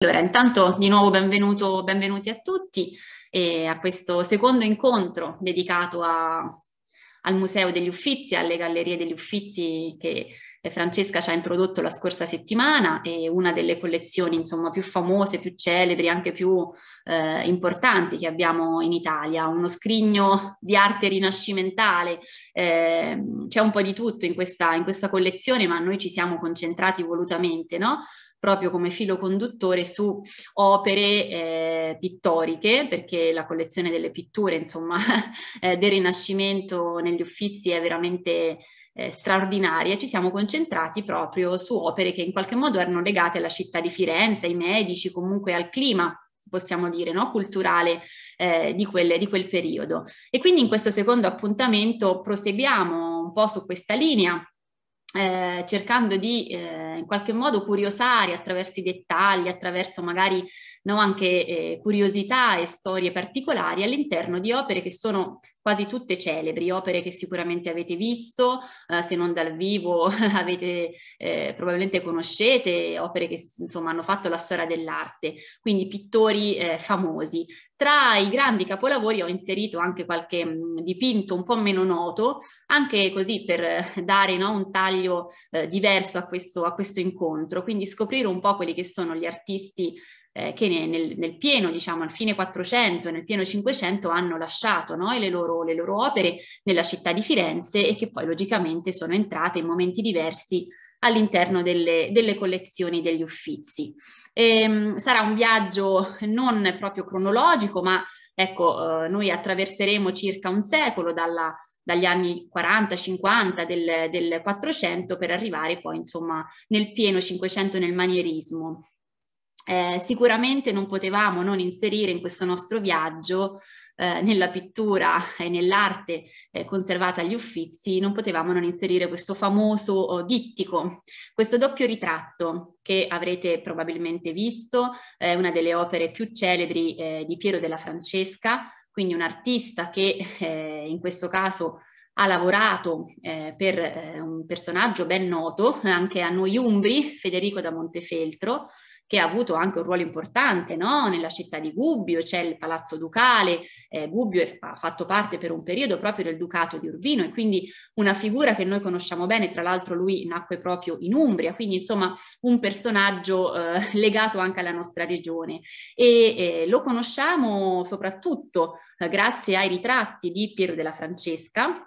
Allora, intanto di nuovo benvenuto, benvenuti a tutti eh, a questo secondo incontro dedicato a, al Museo degli Uffizi, alle Gallerie degli Uffizi che eh, Francesca ci ha introdotto la scorsa settimana e una delle collezioni insomma, più famose, più celebri, anche più eh, importanti che abbiamo in Italia. Uno scrigno di arte rinascimentale, eh, c'è un po' di tutto in questa, in questa collezione ma noi ci siamo concentrati volutamente no? proprio come filo conduttore su opere eh, pittoriche, perché la collezione delle pitture, insomma, eh, del Rinascimento negli Uffizi è veramente eh, straordinaria. Ci siamo concentrati proprio su opere che in qualche modo erano legate alla città di Firenze, ai medici, comunque al clima possiamo dire, no? culturale eh, di, quel, di, quel, periodo. E quindi in questo secondo appuntamento proseguiamo un po' su questa linea eh, cercando di eh, in qualche modo curiosare attraverso i dettagli, attraverso magari no, anche eh, curiosità e storie particolari all'interno di opere che sono quasi tutte celebri, opere che sicuramente avete visto, eh, se non dal vivo avete, eh, probabilmente conoscete, opere che insomma hanno fatto la storia dell'arte, quindi pittori eh, famosi. Tra i grandi capolavori ho inserito anche qualche mm, dipinto un po' meno noto, anche così per eh, dare no, un taglio eh, diverso a questo, a questo incontro, quindi scoprire un po' quelli che sono gli artisti eh, che nel, nel, pieno, diciamo, al fine 400 e nel pieno 500 hanno lasciato no? le, loro, le, loro, opere nella città di Firenze e che poi logicamente sono entrate in momenti diversi all'interno delle, delle collezioni degli Uffizi. E, ehm, sarà un viaggio non proprio cronologico, ma ecco, eh, noi attraverseremo circa un secolo dalla, dagli anni 40-50 del, del 400 per arrivare poi insomma nel pieno 500 nel manierismo eh, sicuramente non potevamo non inserire in questo nostro viaggio eh, nella pittura e nell'arte eh, conservata agli Uffizi, non potevamo non inserire questo famoso oh, dittico, questo doppio ritratto che avrete probabilmente visto, è una delle opere più celebri eh, di Piero della Francesca, quindi un artista che eh, in questo caso ha lavorato eh, per eh, un personaggio ben noto anche a noi umbri, Federico da Montefeltro, che ha avuto anche un ruolo importante no? nella città di Gubbio, c'è il Palazzo Ducale, eh, Gubbio ha fatto parte per un periodo proprio del Ducato di Urbino e quindi una figura che noi conosciamo bene, tra l'altro lui nacque proprio in Umbria, quindi insomma un personaggio eh, legato anche alla nostra regione e eh, lo conosciamo soprattutto eh, grazie ai ritratti di Piero della Francesca,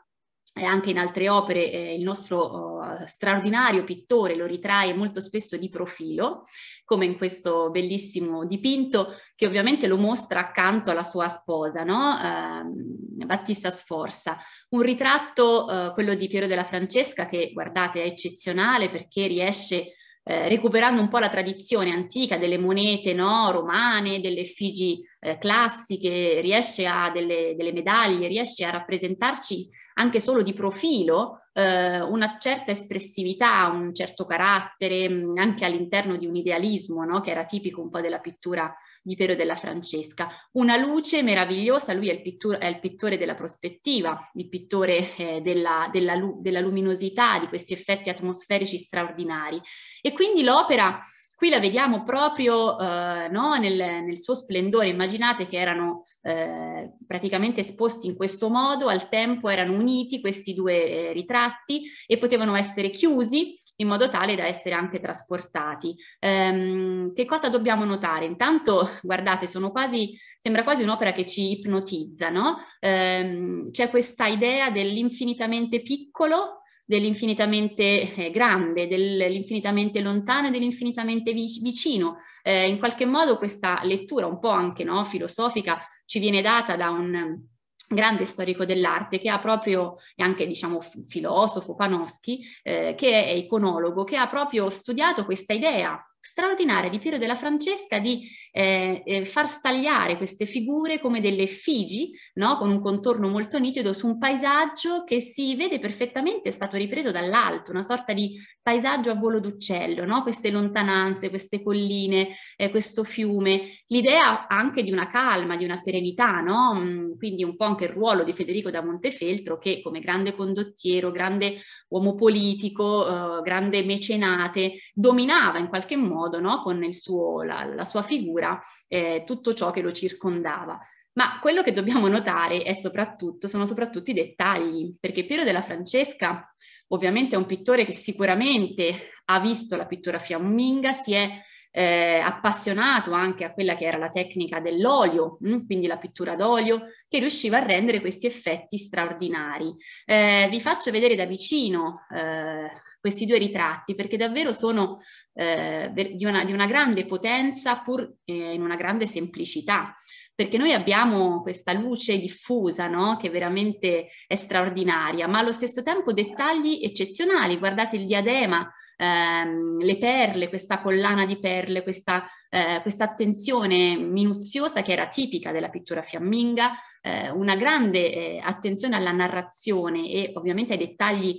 e eh, anche in altre opere eh, il nostro uh, straordinario pittore lo ritrae molto spesso di profilo, come in questo bellissimo dipinto che ovviamente lo mostra accanto alla sua sposa, no? uh, Battista Sforza. Un ritratto, uh, quello di Piero della Francesca, che guardate è eccezionale perché riesce eh, recuperando un po' la tradizione antica delle monete no, romane, delle effigi eh, classiche, riesce a delle, delle medaglie, riesce a rappresentarci anche solo di profilo, eh, una certa espressività, un certo carattere, mm, anche all'interno di un idealismo no? che era tipico un po' della pittura di Piero della Francesca. Una luce meravigliosa, lui è il, pittur- è il pittore della prospettiva, il pittore eh, della, della, lu- della luminosità, di questi effetti atmosferici straordinari. E quindi l'opera Qui la vediamo proprio eh, no, nel, nel, suo splendore, immaginate che erano eh, praticamente esposti in questo modo, al tempo erano uniti questi due eh, ritratti e potevano essere chiusi in modo tale da essere anche trasportati. Ehm, che cosa dobbiamo notare? Intanto, guardate, quasi, sembra quasi un'opera che ci ipnotizza, no? ehm, c'è questa idea dell'infinitamente piccolo dell'infinitamente eh, grande, dell'infinitamente lontano e dell'infinitamente vicino. Eh, in qualche modo questa lettura un po' anche no, filosofica ci viene data da un grande storico dell'arte che ha proprio, e anche diciamo filosofo, Panofsky, eh, che è iconologo, che ha proprio studiato questa idea straordinaria di Piero della Francesca di eh, eh far stagliare queste figure come delle effigi, no? con un contorno molto nitido su un paesaggio che si vede perfettamente, è stato ripreso dall'alto, una sorta di paesaggio a volo d'uccello, no? queste lontananze, queste colline, eh, questo fiume, l'idea anche di una calma, di una serenità, no? Mm, quindi un po' anche il ruolo di Federico da Montefeltro che come grande condottiero, grande uomo politico, eh, grande mecenate, dominava in qualche modo modo, no? con suo, la, la, sua figura, eh, tutto ciò che lo circondava. Ma quello che dobbiamo notare soprattutto, sono soprattutto i dettagli, perché Piero della Francesca ovviamente è un pittore che sicuramente ha visto la pittura fiamminga, si è eh, appassionato anche a quella che era la tecnica dell'olio, mm? quindi la pittura d'olio, che riusciva a rendere questi effetti straordinari. Eh, vi faccio vedere da vicino eh, questi due ritratti, perché davvero sono eh, di, una, di, una, grande potenza pur eh, in una grande semplicità, perché noi abbiamo questa luce diffusa no? che veramente è straordinaria, ma allo stesso tempo dettagli eccezionali, guardate il diadema, ehm, le perle, questa collana di perle, questa, eh, questa, attenzione minuziosa che era tipica della pittura fiamminga, eh, una grande eh, attenzione alla narrazione e ovviamente ai dettagli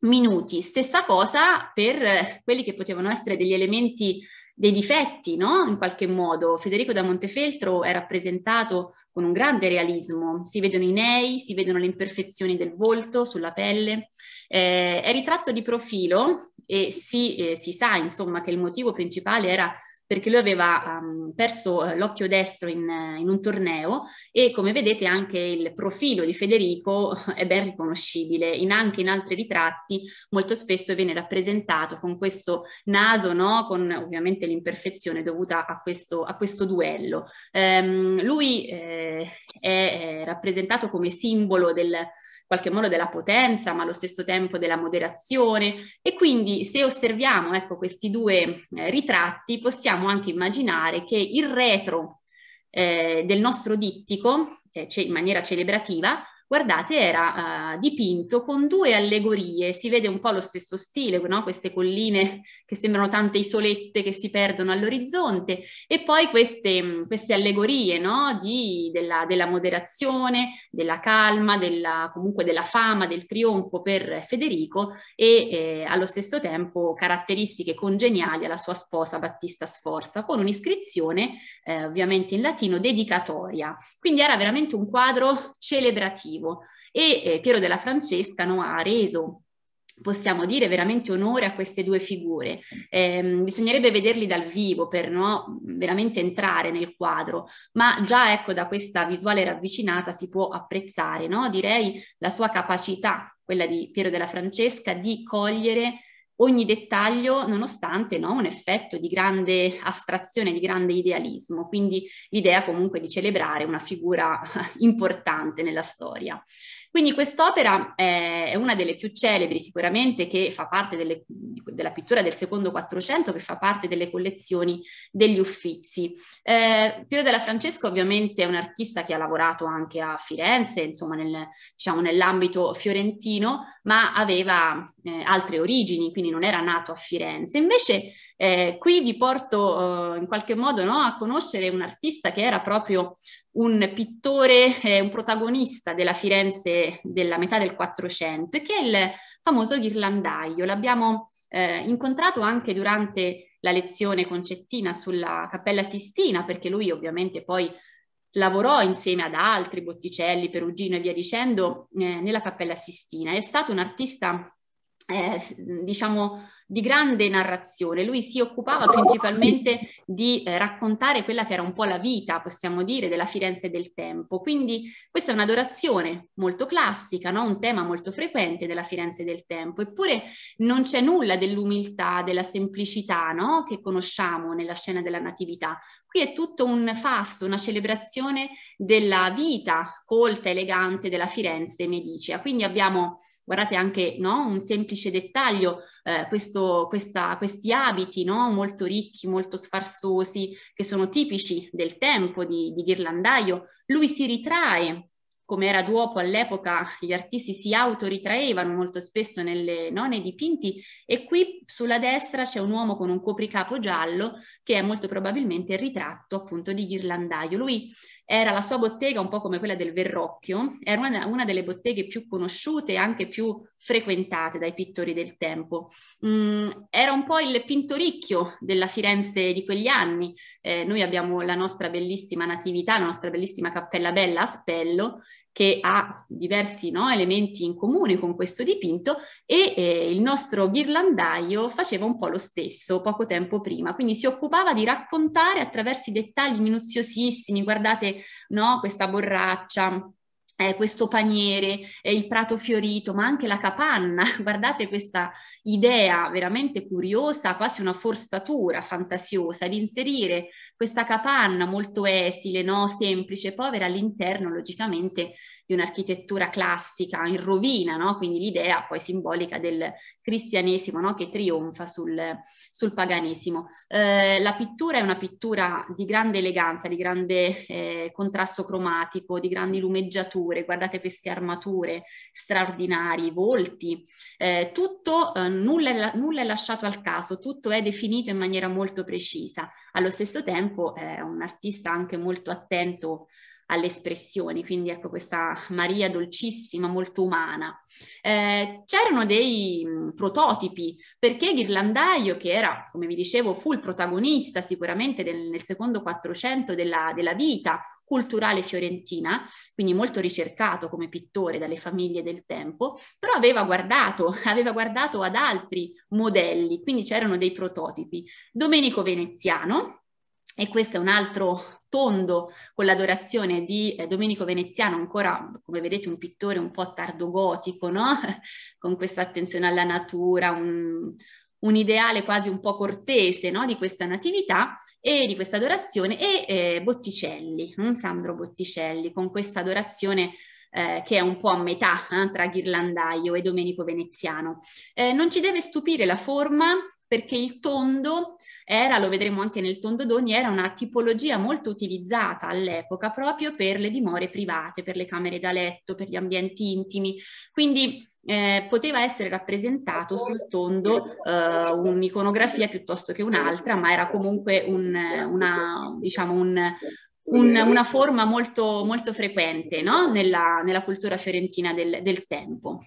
minuti. Stessa cosa per eh, quelli che potevano essere degli elementi dei difetti, no? In qualche modo. Federico da Montefeltro è rappresentato con un grande realismo. Si vedono i nei, si vedono le imperfezioni del volto, sulla pelle. Eh, è ritratto di profilo e si, eh, si sa, insomma, che il motivo principale era perché lui aveva um, perso eh, l'occhio destro in, eh, in, un torneo e come vedete anche il profilo di Federico è ben riconoscibile, in, anche in altri ritratti molto spesso viene rappresentato con questo naso, no? con ovviamente l'imperfezione dovuta a questo, a questo duello. Um, lui eh, è rappresentato come simbolo del qualche modo della potenza, ma allo stesso tempo della moderazione. E quindi se osserviamo ecco, questi due eh, ritratti, possiamo anche immaginare che il retro eh, del nostro dittico, eh, in maniera celebrativa, guardate, era uh, dipinto con due allegorie, si vede un po' lo stesso stile, no? queste colline che sembrano tante isolette che si perdono all'orizzonte e poi queste, mm, queste allegorie no? Di, della, della, moderazione, della calma, della, comunque della fama, del trionfo per Federico e eh, allo stesso tempo caratteristiche congeniali alla sua sposa Battista Sforza con un'iscrizione eh, ovviamente in latino dedicatoria. Quindi era veramente un quadro celebrativo positivo. E eh, Piero della Francesca no, ha reso possiamo dire veramente onore a queste due figure. Eh, bisognerebbe vederli dal vivo per no, veramente entrare nel quadro, ma già ecco da questa visuale ravvicinata si può apprezzare, no? direi, la sua capacità, quella di Piero della Francesca, di cogliere ogni dettaglio nonostante no, un effetto di grande astrazione, di grande idealismo, quindi l'idea comunque di celebrare una figura importante nella storia. Quindi quest'opera è una delle più celebri sicuramente che fa parte delle, della pittura del secondo Quattrocento, che fa parte delle collezioni degli Uffizi. Eh, Piero della Francesca ovviamente è un artista che ha lavorato anche a Firenze, insomma nel, diciamo, nell'ambito fiorentino, ma aveva eh, altre origini, quindi non era nato a Firenze. Invece eh, qui vi porto eh, in qualche modo no, a conoscere un artista che era proprio un pittore, eh, un protagonista della Firenze della metà del Quattrocento, che è il famoso ghirlandaio. L'abbiamo eh, incontrato anche durante la lezione concettina sulla Cappella Sistina, perché lui ovviamente poi lavorò insieme ad altri, Botticelli, Perugino e via dicendo, eh, nella Cappella Sistina. È stato un artista eh, diciamo di grande narrazione. Lui si occupava principalmente di eh, raccontare quella che era un po' la vita, possiamo dire, della Firenze del tempo. Quindi questa è un'adorazione molto classica, no? un tema molto frequente della Firenze del tempo. Eppure non c'è nulla dell'umiltà, della semplicità no? che conosciamo nella scena della Natività. Qui è tutto un fasto, una celebrazione della vita colta, elegante della Firenze medicea. Quindi abbiamo guardate anche no, un semplice dettaglio, eh, questo, questa, questi abiti no, molto ricchi, molto sfarzosi, che sono tipici del tempo di, di Ghirlandaio, lui si ritrae come era d'uopo all'epoca, gli artisti si autoritraevano molto spesso nelle, no, nei dipinti e qui sulla destra c'è un uomo con un copricapo giallo che è molto probabilmente il ritratto appunto di Ghirlandaio. Lui era la sua bottega, un po' come quella del Verrocchio, era una, una delle botteghe più conosciute e anche più frequentate dai pittori del tempo. Mm, era un po' il pintoricchio della Firenze di quegli anni. Eh, noi abbiamo la nostra bellissima natività, la nostra bellissima Cappella Bella a Spello, che ha diversi no, elementi in comune con questo dipinto e eh, il nostro ghirlandaio faceva un po' lo stesso poco tempo prima, quindi si occupava di raccontare attraverso i dettagli minuziosissimi, guardate no, questa borraccia, eh, questo paniere, eh, il prato fiorito, ma anche la capanna. Guardate questa idea veramente curiosa, quasi una forzatura fantasiosa di inserire questa capanna molto esile, no? semplice, povera all'interno logicamente di un'architettura classica in rovina, no? quindi l'idea poi simbolica del cristianesimo no? che trionfa sul, sul paganesimo. Eh, la pittura è una pittura di grande eleganza, di grande eh, contrasto cromatico, di grandi lumeggiature, guardate queste armature straordinarie, i volti, eh, tutto, eh, nulla è, nulla, è lasciato al caso, tutto è definito in maniera molto precisa. Allo stesso tempo è un artista anche molto attento alle espressioni, quindi ecco questa Maria dolcissima, molto umana. Eh, c'erano dei mh, mm, prototipi, perché Ghirlandaio, che era, come vi dicevo, fu il protagonista sicuramente del, nel secondo Quattrocento della, della vita culturale fiorentina, quindi molto ricercato come pittore dalle famiglie del tempo, però aveva guardato, aveva guardato ad altri modelli, quindi c'erano dei prototipi. Domenico Veneziano, e questo è un altro tondo con l'adorazione di eh, Domenico Veneziano, ancora come vedete un pittore un po' tardogotico, no? con questa attenzione alla natura, un, un ideale quasi un po' cortese no? di questa natività e di questa adorazione, e eh, Botticelli, hm? Sandro Botticelli, con questa adorazione eh, che è un po' a metà eh, tra Ghirlandaio e Domenico Veneziano. Eh, non ci deve stupire la forma perché il tondo era, lo vedremo anche nel Tondodoni, era una tipologia molto utilizzata all'epoca proprio per le dimore private, per le camere da letto, per gli ambienti intimi. Quindi eh, poteva essere rappresentato sul tondo eh, un'iconografia piuttosto che un'altra, ma era comunque un, una, diciamo un, un, una forma molto, molto frequente no? nella, nella, cultura fiorentina del, del tempo.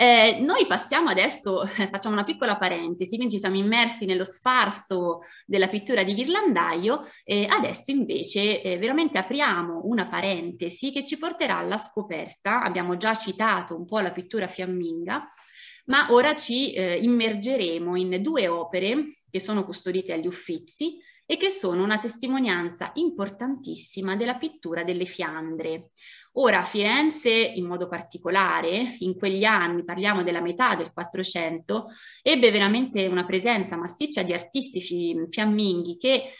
Eh, noi passiamo adesso, facciamo una piccola parentesi, quindi siamo immersi nello sfarzo della pittura di Ghirlandaio e adesso invece eh, veramente apriamo una parentesi che ci porterà alla scoperta, abbiamo già citato un po' la pittura fiamminga, ma ora ci eh, immergeremo in due opere che sono custodite agli Uffizi, e che sono una testimonianza importantissima della pittura delle Fiandre. Ora, Firenze, in modo particolare, in quegli anni, parliamo della metà del Quattrocento, ebbe veramente una presenza massiccia di artisti fiamminghi che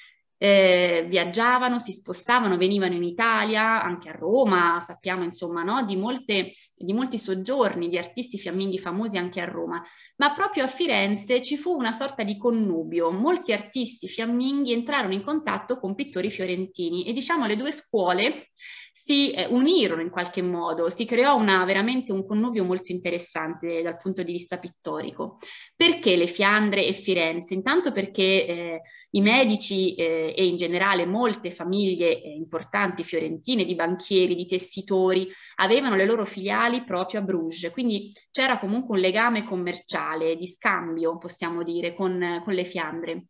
eh, viaggiavano, si spostavano, venivano in Italia, anche a Roma, sappiamo insomma no? di, molte, di molti soggiorni di artisti fiamminghi famosi anche a Roma, ma proprio a Firenze ci fu una sorta di connubio, molti artisti fiamminghi entrarono in contatto con pittori fiorentini e diciamo le due scuole si eh, unirono in qualche modo, si creò una, veramente un connubio molto interessante dal punto di vista pittorico. Perché le Fiandre e Firenze? Intanto perché eh, i medici eh, e in generale molte famiglie eh, importanti fiorentine di banchieri, di tessitori, avevano le loro filiali proprio a Bruges, quindi c'era comunque un legame commerciale, di scambio, possiamo dire, con, con le Fiandre.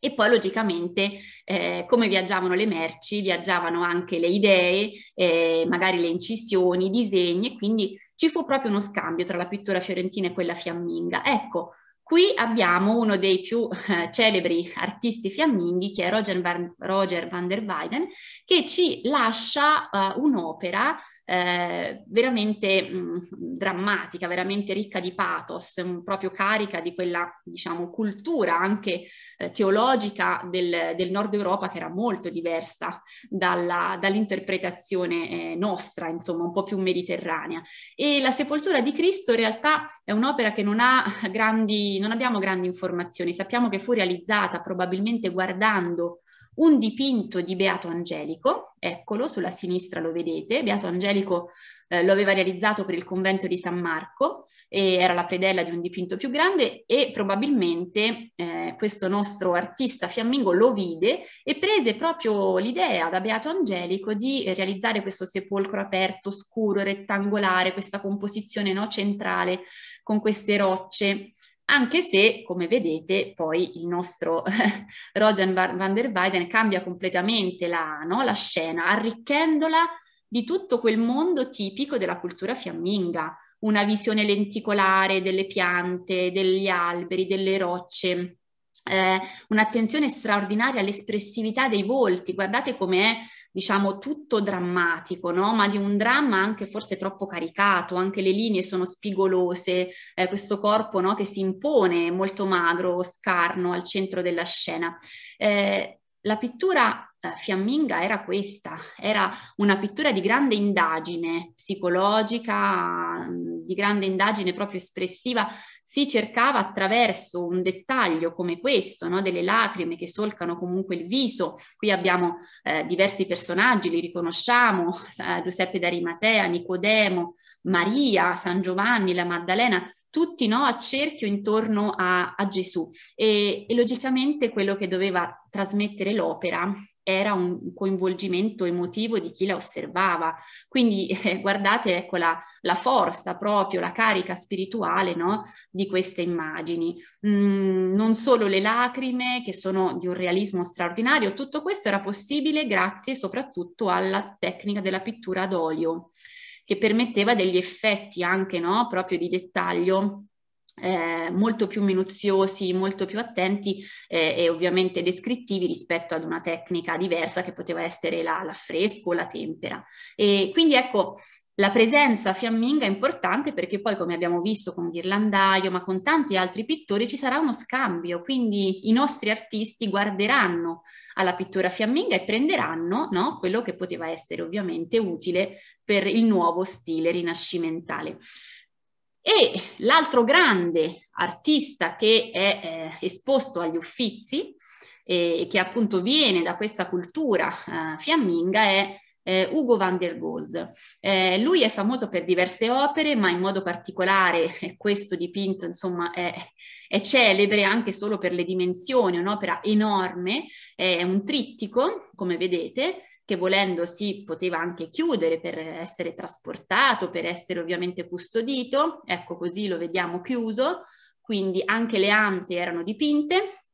E poi logicamente eh, come viaggiavano le merci, viaggiavano anche le idee, eh, magari le incisioni, i disegni, e quindi ci fu proprio uno scambio tra la pittura fiorentina e quella fiamminga. Ecco, qui abbiamo uno dei più eh, celebri artisti fiamminghi, che è Roger van, Roger van der Weyden, che ci lascia eh, un'opera eh, veramente mh, drammatica, veramente ricca di pathos, mh, proprio carica di quella diciamo, cultura anche eh, teologica del, del, nord Europa che era molto diversa dalla, dall'interpretazione eh, nostra, insomma un po' più mediterranea. E la sepoltura di Cristo in realtà è un'opera che non ha grandi, non abbiamo grandi informazioni, sappiamo che fu realizzata probabilmente guardando un dipinto di Beato Angelico, eccolo, sulla sinistra lo vedete, Beato Angelico eh, lo aveva realizzato per il convento di San Marco, era la predella di un dipinto più grande e probabilmente eh, questo nostro artista fiammingo lo vide e prese proprio l'idea da Beato Angelico di realizzare questo sepolcro aperto, scuro, rettangolare, questa composizione no, centrale con queste rocce anche se, come vedete, poi il nostro Roger van der Weyden cambia completamente la, no, la scena, arricchendola di tutto quel mondo tipico della cultura fiamminga, una visione lenticolare delle piante, degli alberi, delle rocce, eh, un'attenzione straordinaria all'espressività dei volti, guardate com'è diciamo, tutto drammatico, no? ma di un dramma anche forse troppo caricato, anche le linee sono spigolose, eh, questo corpo no, che si impone molto magro, scarno al centro della scena. Eh, la pittura eh, fiamminga era questa, era una pittura di grande indagine psicologica, di grande indagine proprio espressiva, si cercava attraverso un dettaglio come questo, no? delle lacrime che solcano comunque il viso, qui abbiamo eh, diversi personaggi, li riconosciamo, eh, Giuseppe d'Arimatea, Nicodemo, Maria, San Giovanni, la Maddalena, tutti no, a cerchio intorno a, a Gesù e, e logicamente quello che doveva trasmettere l'opera era un coinvolgimento emotivo di chi la osservava. Quindi eh, guardate ecco la, la, forza proprio, la carica spirituale no, di queste immagini. Mm, non solo le lacrime che sono di un realismo straordinario, tutto questo era possibile grazie soprattutto alla tecnica della pittura ad olio che permetteva degli effetti anche no, proprio di dettaglio eh, molto più minuziosi, molto più attenti eh, e ovviamente descrittivi rispetto ad una tecnica diversa che poteva essere la, l'affresco o la tempera. E quindi ecco, la presenza fiamminga è importante perché poi, come abbiamo visto con Ghirlandaio, ma con tanti altri pittori, ci sarà uno scambio, quindi i nostri artisti guarderanno alla pittura fiamminga e prenderanno no, quello che poteva essere ovviamente utile per il nuovo stile rinascimentale. E l'altro grande artista che è eh, esposto agli uffizi eh, e eh, che appunto viene da questa cultura eh, fiamminga è eh, Ugo van der Goes. Eh, lui è famoso per diverse opere, ma in modo particolare questo dipinto insomma, è, è celebre anche solo per le dimensioni, un'opera enorme, è un trittico, come vedete, che volendo si poteva anche chiudere per essere trasportato, per essere ovviamente custodito, ecco così lo vediamo chiuso, quindi anche le ante erano dipinte,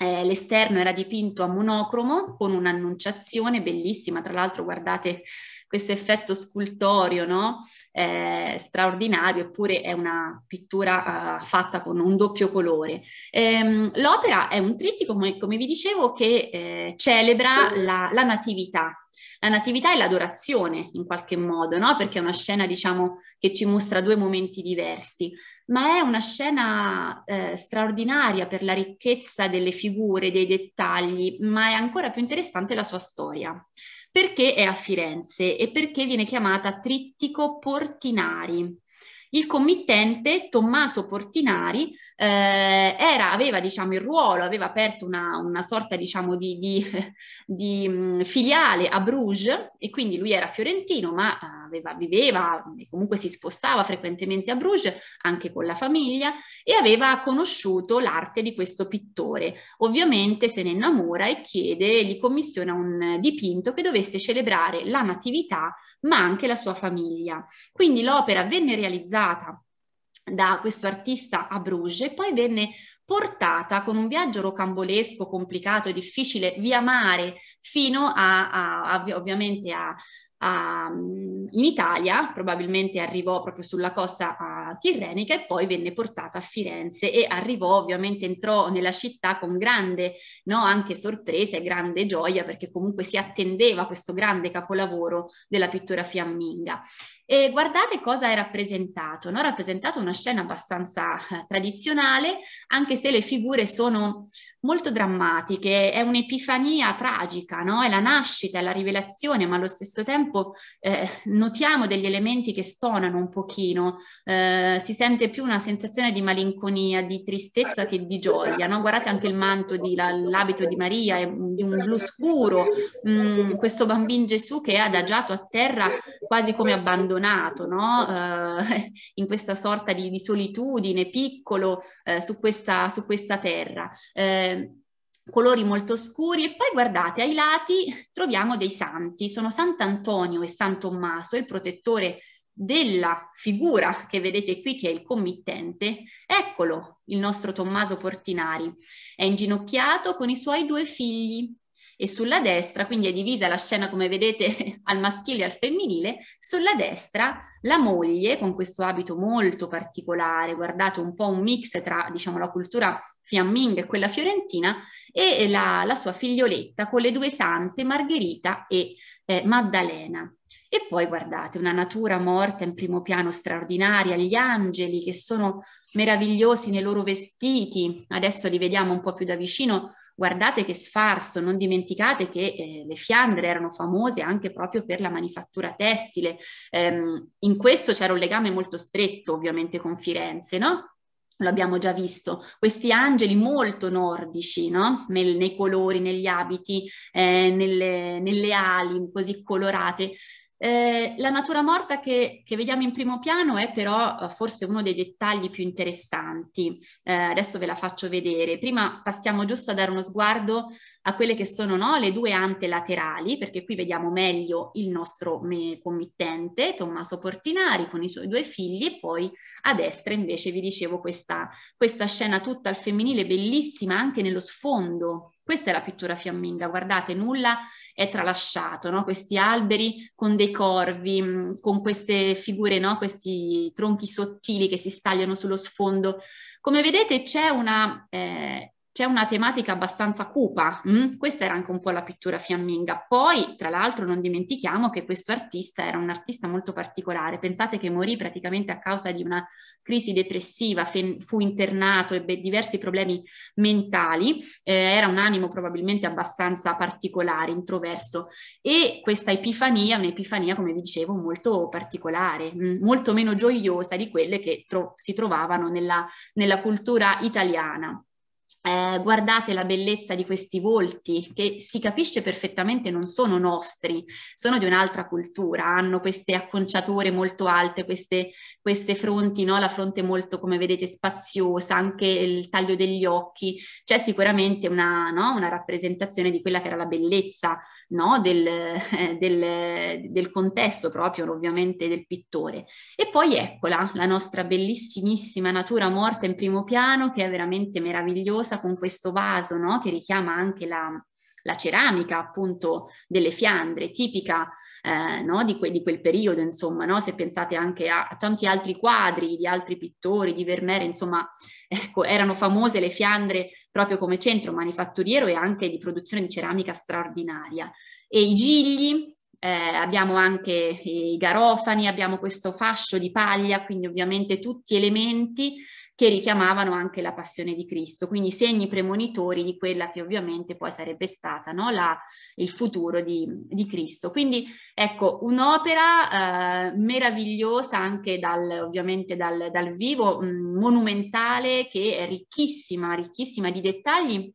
eh, l'esterno era dipinto a monocromo con un'annunciazione bellissima, tra l'altro guardate questo effetto scultorio no? eh, straordinario, eppure è una pittura eh, fatta con un doppio colore. Ehm, l'opera è un trittico, come, come vi dicevo, che eh, celebra la, la natività, la natività e l'adorazione in qualche modo, no? perché è una scena diciamo, che ci mostra due momenti diversi, ma è una scena eh, straordinaria per la ricchezza delle figure, dei dettagli, ma è ancora più interessante la sua storia. Perché è a Firenze e perché viene chiamata Trittico Portinari? Il committente Tommaso Portinari eh, era, aveva diciamo, il ruolo, aveva aperto una, una sorta diciamo, di, di, di, mm, filiale a Bruges e quindi lui era fiorentino ma eh, aveva, viveva e comunque si spostava frequentemente a Bruges anche con la famiglia e aveva conosciuto l'arte di questo pittore. Ovviamente se ne innamora e chiede, gli commissiona un dipinto che dovesse celebrare la natività ma anche la sua famiglia. Quindi l'opera venne realizzata da questo artista a Bruges e poi venne portata con un viaggio rocambolesco, complicato, difficile, via mare, fino a, a, a ovviamente a, a, in Italia, probabilmente arrivò proprio sulla costa tirrenica e poi venne portata a Firenze e arrivò ovviamente, entrò nella città con grande no, anche sorpresa e grande gioia perché comunque si attendeva questo grande capolavoro della pittura fiamminga. E guardate cosa è rappresentato, no? rappresentato una scena abbastanza eh, tradizionale, anche se le figure sono molto drammatiche, è un'epifania tragica, no? è la nascita, è la rivelazione, ma allo stesso tempo eh, notiamo degli elementi che stonano un pochino, eh, si sente più una sensazione di malinconia, di tristezza che di gioia, no? guardate anche il manto, di, la, l'abito di Maria è di un blu scuro, mm, questo bambino Gesù che è adagiato a terra quasi come abbandonato abbandonato no? eh, in questa sorta di, di solitudine, piccolo eh, su, questa, su, questa, terra. Eh, colori molto scuri e poi guardate ai lati troviamo dei santi, sono Sant'Antonio e San Tommaso, il protettore della figura che vedete qui che è il committente, eccolo il nostro Tommaso Portinari, è inginocchiato con i suoi due figli e sulla destra, quindi è divisa la scena come vedete al maschile e al femminile, sulla destra la moglie con questo abito molto particolare, guardate un po' un mix tra diciamo, la cultura fiamminga e quella fiorentina, e la, la sua figlioletta con le due sante Margherita e eh, Maddalena. E poi guardate, una natura morta in primo piano straordinaria, gli angeli che sono meravigliosi nei loro vestiti, adesso li vediamo un po' più da vicino, Guardate che sfarzo, non dimenticate che eh, le Fiandre erano famose anche proprio per la manifattura tessile. Ehm, in questo c'era un legame molto stretto ovviamente con Firenze, no? lo abbiamo già visto, questi angeli molto nordici, no? Nel, nei colori, negli abiti, eh, nelle, nelle ali così colorate, eh, la natura morta che, che, vediamo in primo piano è però eh, forse uno dei dettagli più interessanti. Eh, adesso ve la faccio vedere. Prima passiamo giusto a dare uno sguardo a quelle che sono no, le due ante laterali, perché qui vediamo meglio il nostro committente, Tommaso Portinari, con i suoi due figli, e poi a destra invece vi dicevo questa, questa scena tutta al femminile, bellissima anche nello sfondo questa è la pittura fiamminga, guardate, nulla è tralasciato, no? questi alberi con dei corvi, mm, con queste figure, no? questi tronchi sottili che si stagliano sullo sfondo. Come vedete c'è una eh, c'è una tematica abbastanza cupa. Mm? Questa era anche un po' la pittura fiamminga. Poi, tra l'altro, non dimentichiamo che questo artista era un artista molto particolare. Pensate che morì praticamente a causa di una crisi depressiva, fu internato, ebbe diversi problemi mentali, eh, era un animo probabilmente abbastanza particolare, introverso. E questa epifania, un'epifania, come vi dicevo, molto particolare, mm? molto meno gioiosa di quelle che tro- si trovavano nella, nella cultura italiana eh, guardate la bellezza di questi volti che si capisce perfettamente non sono nostri, sono di un'altra cultura, hanno queste acconciature molto alte, queste, queste fronti, no? la fronte molto come vedete spaziosa, anche il taglio degli occhi, c'è sicuramente una, no? una rappresentazione di quella che era la bellezza no? del, eh, del, del contesto proprio ovviamente del pittore. E poi eccola la nostra bellissimissima natura morta in primo piano che è veramente meravigliosa con questo vaso no? che richiama anche la, la ceramica appunto delle Fiandre, tipica eh, no, di, que- di, quel periodo, insomma, no? se pensate anche a, a, tanti altri quadri di altri pittori, di Vermeer, insomma, ecco, erano famose le Fiandre proprio come centro manifatturiero e anche di produzione di ceramica straordinaria. E i gigli, eh, abbiamo anche i garofani, abbiamo questo fascio di paglia, quindi ovviamente tutti elementi che richiamavano anche la passione di Cristo, quindi segni premonitori di quella che ovviamente poi sarebbe stata no? la, il futuro di, di, Cristo. Quindi ecco, un'opera eh, meravigliosa anche dal, ovviamente dal, dal vivo, mh, mm, monumentale, che è ricchissima, ricchissima di dettagli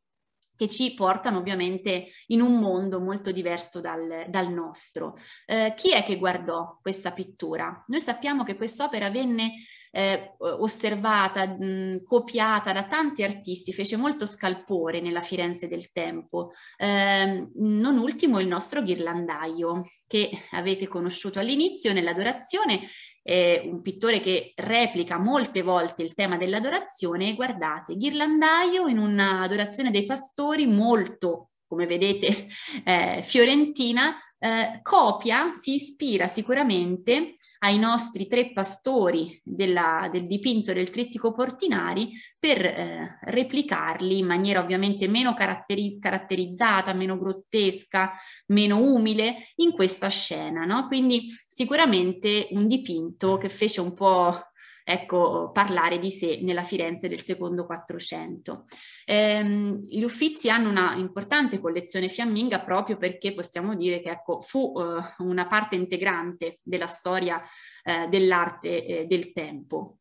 che ci portano ovviamente in un mondo molto diverso dal, dal nostro. Eh, chi è che guardò questa pittura? Noi sappiamo che quest'opera venne eh, osservata, mh, copiata da tanti artisti, fece molto scalpore nella Firenze del tempo. Eh, non ultimo il nostro ghirlandaio, che avete conosciuto all'inizio nell'adorazione, è un pittore che replica molte volte il tema dell'adorazione, guardate, ghirlandaio in un'adorazione dei pastori molto come vedete, eh, fiorentina, eh, copia, si ispira sicuramente ai nostri tre pastori della, del dipinto del trittico Portinari per eh, replicarli in maniera ovviamente meno caratteri- caratterizzata, meno grottesca, meno umile in questa scena. No? Quindi sicuramente un dipinto che fece un po' ecco, parlare di sé nella Firenze del secondo Quattrocento. Ehm, gli Uffizi hanno una importante collezione fiamminga proprio perché possiamo dire che ecco, fu eh, una parte integrante della storia eh, dell'arte eh, del tempo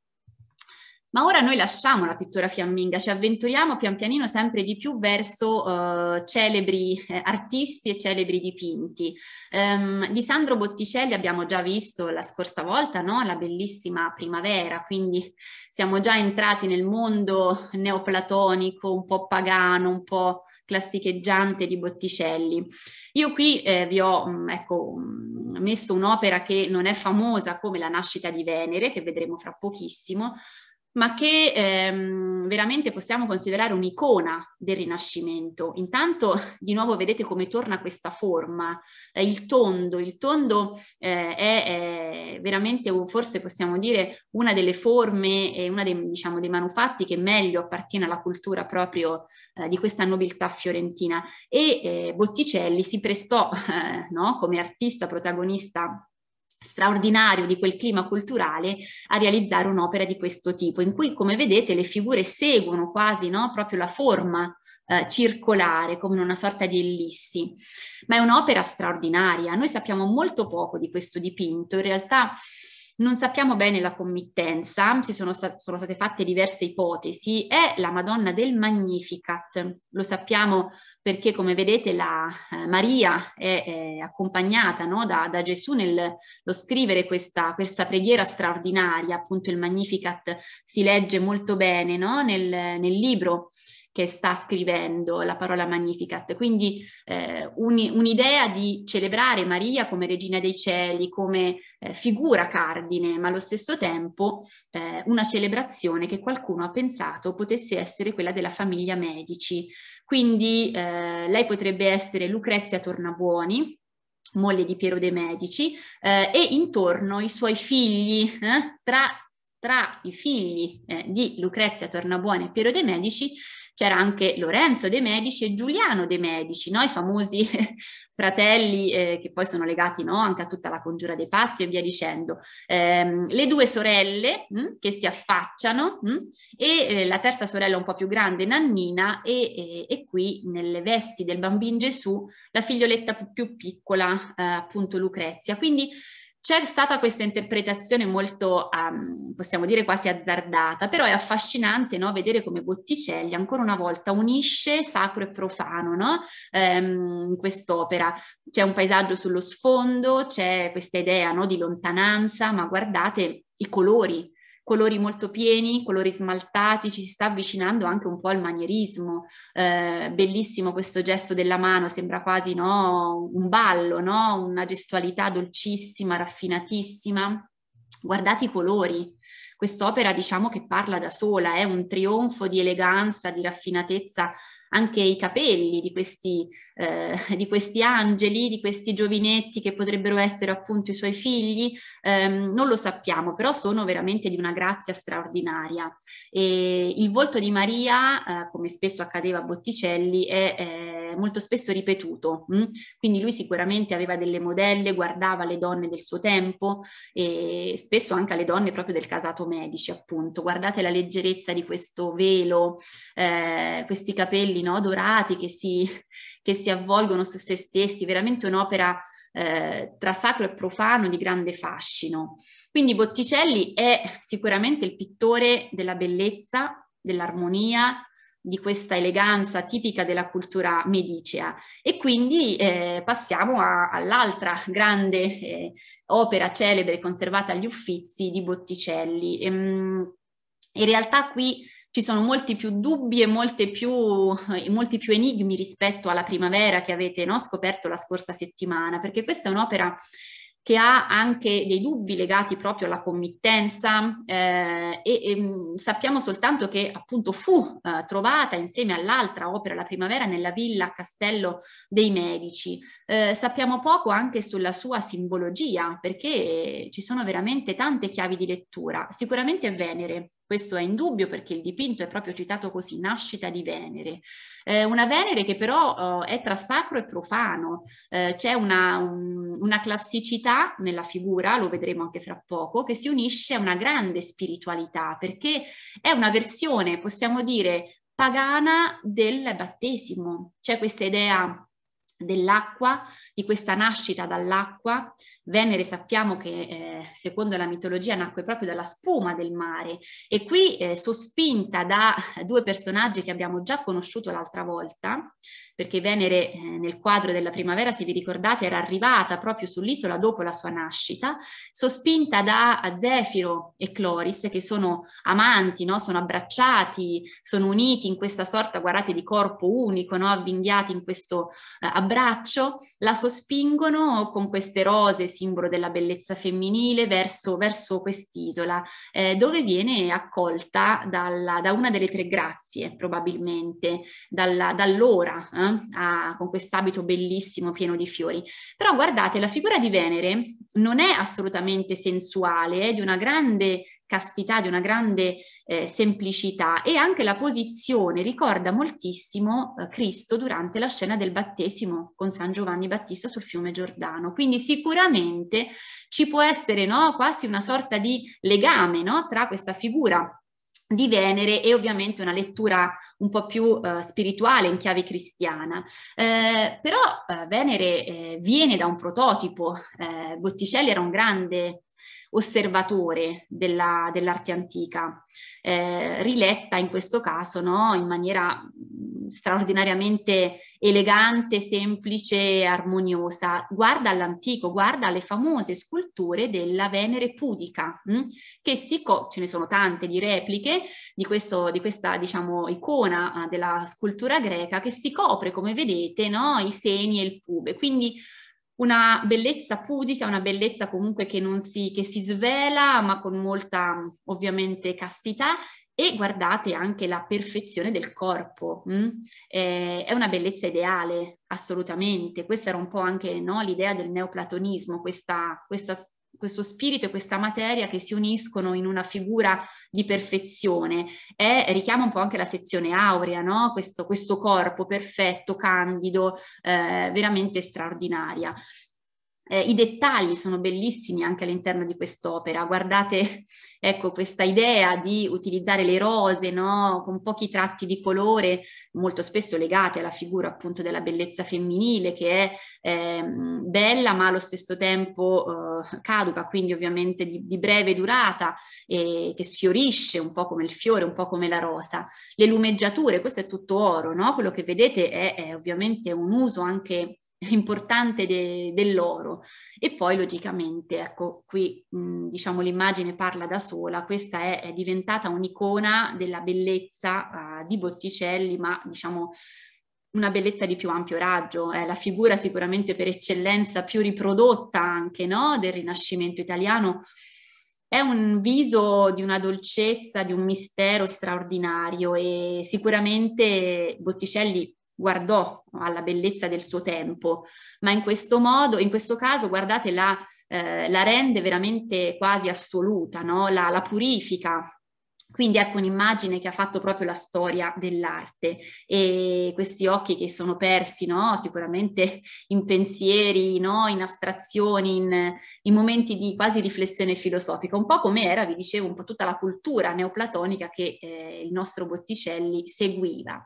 ma ora noi lasciamo la pittura fiamminga, ci avventuriamo pian pianino sempre di più verso uh, celebri eh, artisti e celebri dipinti. Um, di Sandro Botticelli abbiamo già visto la scorsa volta no? la bellissima primavera, quindi siamo già entrati nel mondo neoplatonico, un po' pagano, un po' classicheggiante di Botticelli. Io qui eh, vi ho mm, ecco, mm, messo un'opera che non è famosa come La nascita di Venere, che vedremo fra pochissimo, ma che ehm, veramente possiamo considerare un'icona del Rinascimento. Intanto di nuovo vedete come torna questa forma, eh, il tondo, il tondo eh, è, è, veramente, forse possiamo dire, una delle forme e eh, dei, diciamo, dei, manufatti che meglio appartiene alla cultura proprio eh, di questa nobiltà fiorentina e eh, Botticelli si prestò eh, no, come artista protagonista straordinario di quel clima culturale a realizzare un'opera di questo tipo, in cui come vedete le figure seguono quasi no, proprio la forma eh, circolare, come una sorta di ellissi. Ma è un'opera straordinaria, noi sappiamo molto poco di questo dipinto, in realtà non sappiamo bene la committenza, ci sono, sta- sono state fatte diverse ipotesi. È la Madonna del Magnificat, lo sappiamo perché come vedete la eh, Maria è, è accompagnata no, da, da, Gesù nello scrivere questa, questa, preghiera straordinaria, appunto il Magnificat si legge molto bene no, nel, nel libro che sta scrivendo la parola Magnificat. Quindi eh, un, un'idea di celebrare Maria come regina dei cieli, come eh, figura cardine, ma allo stesso tempo eh, una celebrazione che qualcuno ha pensato potesse essere quella della famiglia Medici. Quindi eh, lei potrebbe essere Lucrezia Tornabuoni, moglie di Piero de' Medici, eh, e intorno i suoi figli, eh, tra tra i figli eh, di Lucrezia Tornabuoni e Piero de' Medici c'era anche Lorenzo De Medici e Giuliano De Medici, no? i famosi fratelli eh, che poi sono legati no? anche a tutta la congiura dei pazzi e via dicendo. Eh, le due sorelle mh, hm, che si affacciano mh, hm, e eh, la terza sorella un po' più grande, Nannina, e, e, e, qui nelle vesti del bambino Gesù la figlioletta più, più piccola, eh, appunto Lucrezia. Quindi c'è stata questa interpretazione molto, um, possiamo dire, quasi azzardata, però è affascinante no? vedere come Botticelli ancora una volta unisce sacro e profano no? um, quest'opera. C'è un paesaggio sullo sfondo, c'è questa idea no? di lontananza, ma guardate i colori colori molto pieni, colori smaltati, ci si sta avvicinando anche un po' al manierismo. Eh, bellissimo questo gesto della mano, sembra quasi no, un ballo, no? una gestualità dolcissima, raffinatissima. Guardate i colori, quest'opera diciamo che parla da sola, è eh? un trionfo di eleganza, di raffinatezza anche i capelli di questi, eh, di questi angeli, di questi giovinetti che potrebbero essere appunto i suoi figli, ehm, non lo sappiamo, però sono veramente di una grazia straordinaria. E il volto di Maria, eh, come spesso accadeva a Botticelli, è eh, molto spesso ripetuto, mh? Hm? quindi lui sicuramente aveva delle modelle, guardava le donne del suo tempo e spesso anche alle donne proprio del casato Medici, appunto. Guardate la leggerezza di questo velo, eh, questi capelli no? dorati che si, che si, avvolgono su se stessi, veramente un'opera eh, tra sacro e profano di grande fascino. Quindi Botticelli è sicuramente il pittore della bellezza, dell'armonia, di questa eleganza tipica della cultura medicea. E quindi eh, passiamo a, all'altra grande eh, opera celebre conservata agli Uffizi di Botticelli. Ehm, in realtà qui ci sono molti più dubbi e più, eh, molti più enigmi rispetto alla primavera che avete no, scoperto la scorsa settimana, perché questa è un'opera che ha anche dei dubbi legati proprio alla committenza eh, e, e, mm, sappiamo soltanto che appunto fu eh, trovata insieme all'altra opera La Primavera nella villa Castello dei Medici. Eh, sappiamo poco anche sulla sua simbologia perché ci sono veramente tante chiavi di lettura. Sicuramente Venere questo è indubbio perché il dipinto è proprio citato così, nascita di Venere. Eh, una Venere che però eh, è tra sacro e profano, eh, c'è una, un, una, classicità nella figura, lo vedremo anche fra poco, che si unisce a una grande spiritualità perché è una versione, possiamo dire, pagana del battesimo. C'è questa idea dell'acqua, di questa nascita dall'acqua. Venere sappiamo che eh, secondo la mitologia nacque proprio dalla spuma del mare e qui eh, sospinta da due personaggi che abbiamo già conosciuto l'altra volta, perché Venere eh, nel quadro della primavera, se vi ricordate, era arrivata proprio sull'isola dopo la sua nascita, sospinta da Zefiro e Cloris che sono amanti, no? sono abbracciati, sono uniti in questa sorta, guardate, di corpo unico, no? avvinghiati in questo eh, abbraccio l'abbraccio, la sospingono con queste rose, simbolo della bellezza femminile, verso, verso quest'isola, eh, dove viene accolta dalla, da una delle tre grazie, probabilmente, dalla, dall'ora, eh, a, con quest'abito bellissimo pieno di fiori. Però guardate, la figura di Venere non è assolutamente sensuale, è di una grande castità, di una grande eh, semplicità e anche la posizione ricorda moltissimo eh, Cristo durante la scena del battesimo con San Giovanni Battista sul fiume Giordano. Quindi sicuramente ci può essere no, quasi una sorta di legame no, tra questa figura di Venere e ovviamente una lettura un po' più eh, spirituale in chiave cristiana. Eh, però eh, Venere eh, viene da un prototipo, eh, Botticelli era un grande osservatore della, dell'arte antica, eh, riletta in questo caso no, in maniera mm, straordinariamente elegante, semplice e armoniosa. Guarda all'antico, guarda alle famose sculture della Venere pudica, mh? Mm? che si co- ce ne sono tante di repliche di, questo, di questa diciamo, icona ah, della scultura greca che si copre, come vedete, no, i seni e il pube. Quindi una bellezza pudica, una bellezza comunque che, non si, che si svela, ma con molta ovviamente castità, e guardate anche la perfezione del corpo, mm? eh, è una bellezza ideale, assolutamente. Questa era un po' anche no, l'idea del neoplatonismo, questa, questa, questo spirito e questa materia che si uniscono in una figura di perfezione e richiama un po' anche la sezione aurea, no? questo, questo corpo perfetto, candido, eh, veramente straordinaria. Eh, I dettagli sono bellissimi anche all'interno di quest'opera. Guardate, ecco, questa idea di utilizzare le rose, no? con pochi tratti di colore, molto spesso legate alla figura appunto della bellezza femminile, che è eh, bella ma allo stesso tempo eh, caduca, quindi ovviamente di, di breve durata, che sfiorisce un po' come il fiore, un po' come la rosa. Le lumeggiature, questo è tutto oro, no? quello che vedete è, è ovviamente un uso anche importante de, dell'oro. E poi logicamente, ecco, qui mh, diciamo l'immagine parla da sola, questa è, è diventata un'icona della bellezza uh, di Botticelli, ma diciamo una bellezza di più ampio raggio, è la figura sicuramente per eccellenza più riprodotta anche no? del Rinascimento italiano. È un viso di una dolcezza, di un mistero straordinario e sicuramente Botticelli guardò alla bellezza del suo tempo, ma in questo modo, in questo caso, guardate, la, eh, la rende veramente quasi assoluta, no? la, la purifica, quindi ecco un'immagine che ha fatto proprio la storia dell'arte e questi occhi che sono persi no? sicuramente in pensieri, no? in astrazioni, in, in, momenti di quasi riflessione filosofica, un po' come era, vi dicevo, un po' tutta la cultura neoplatonica che eh, il nostro Botticelli seguiva.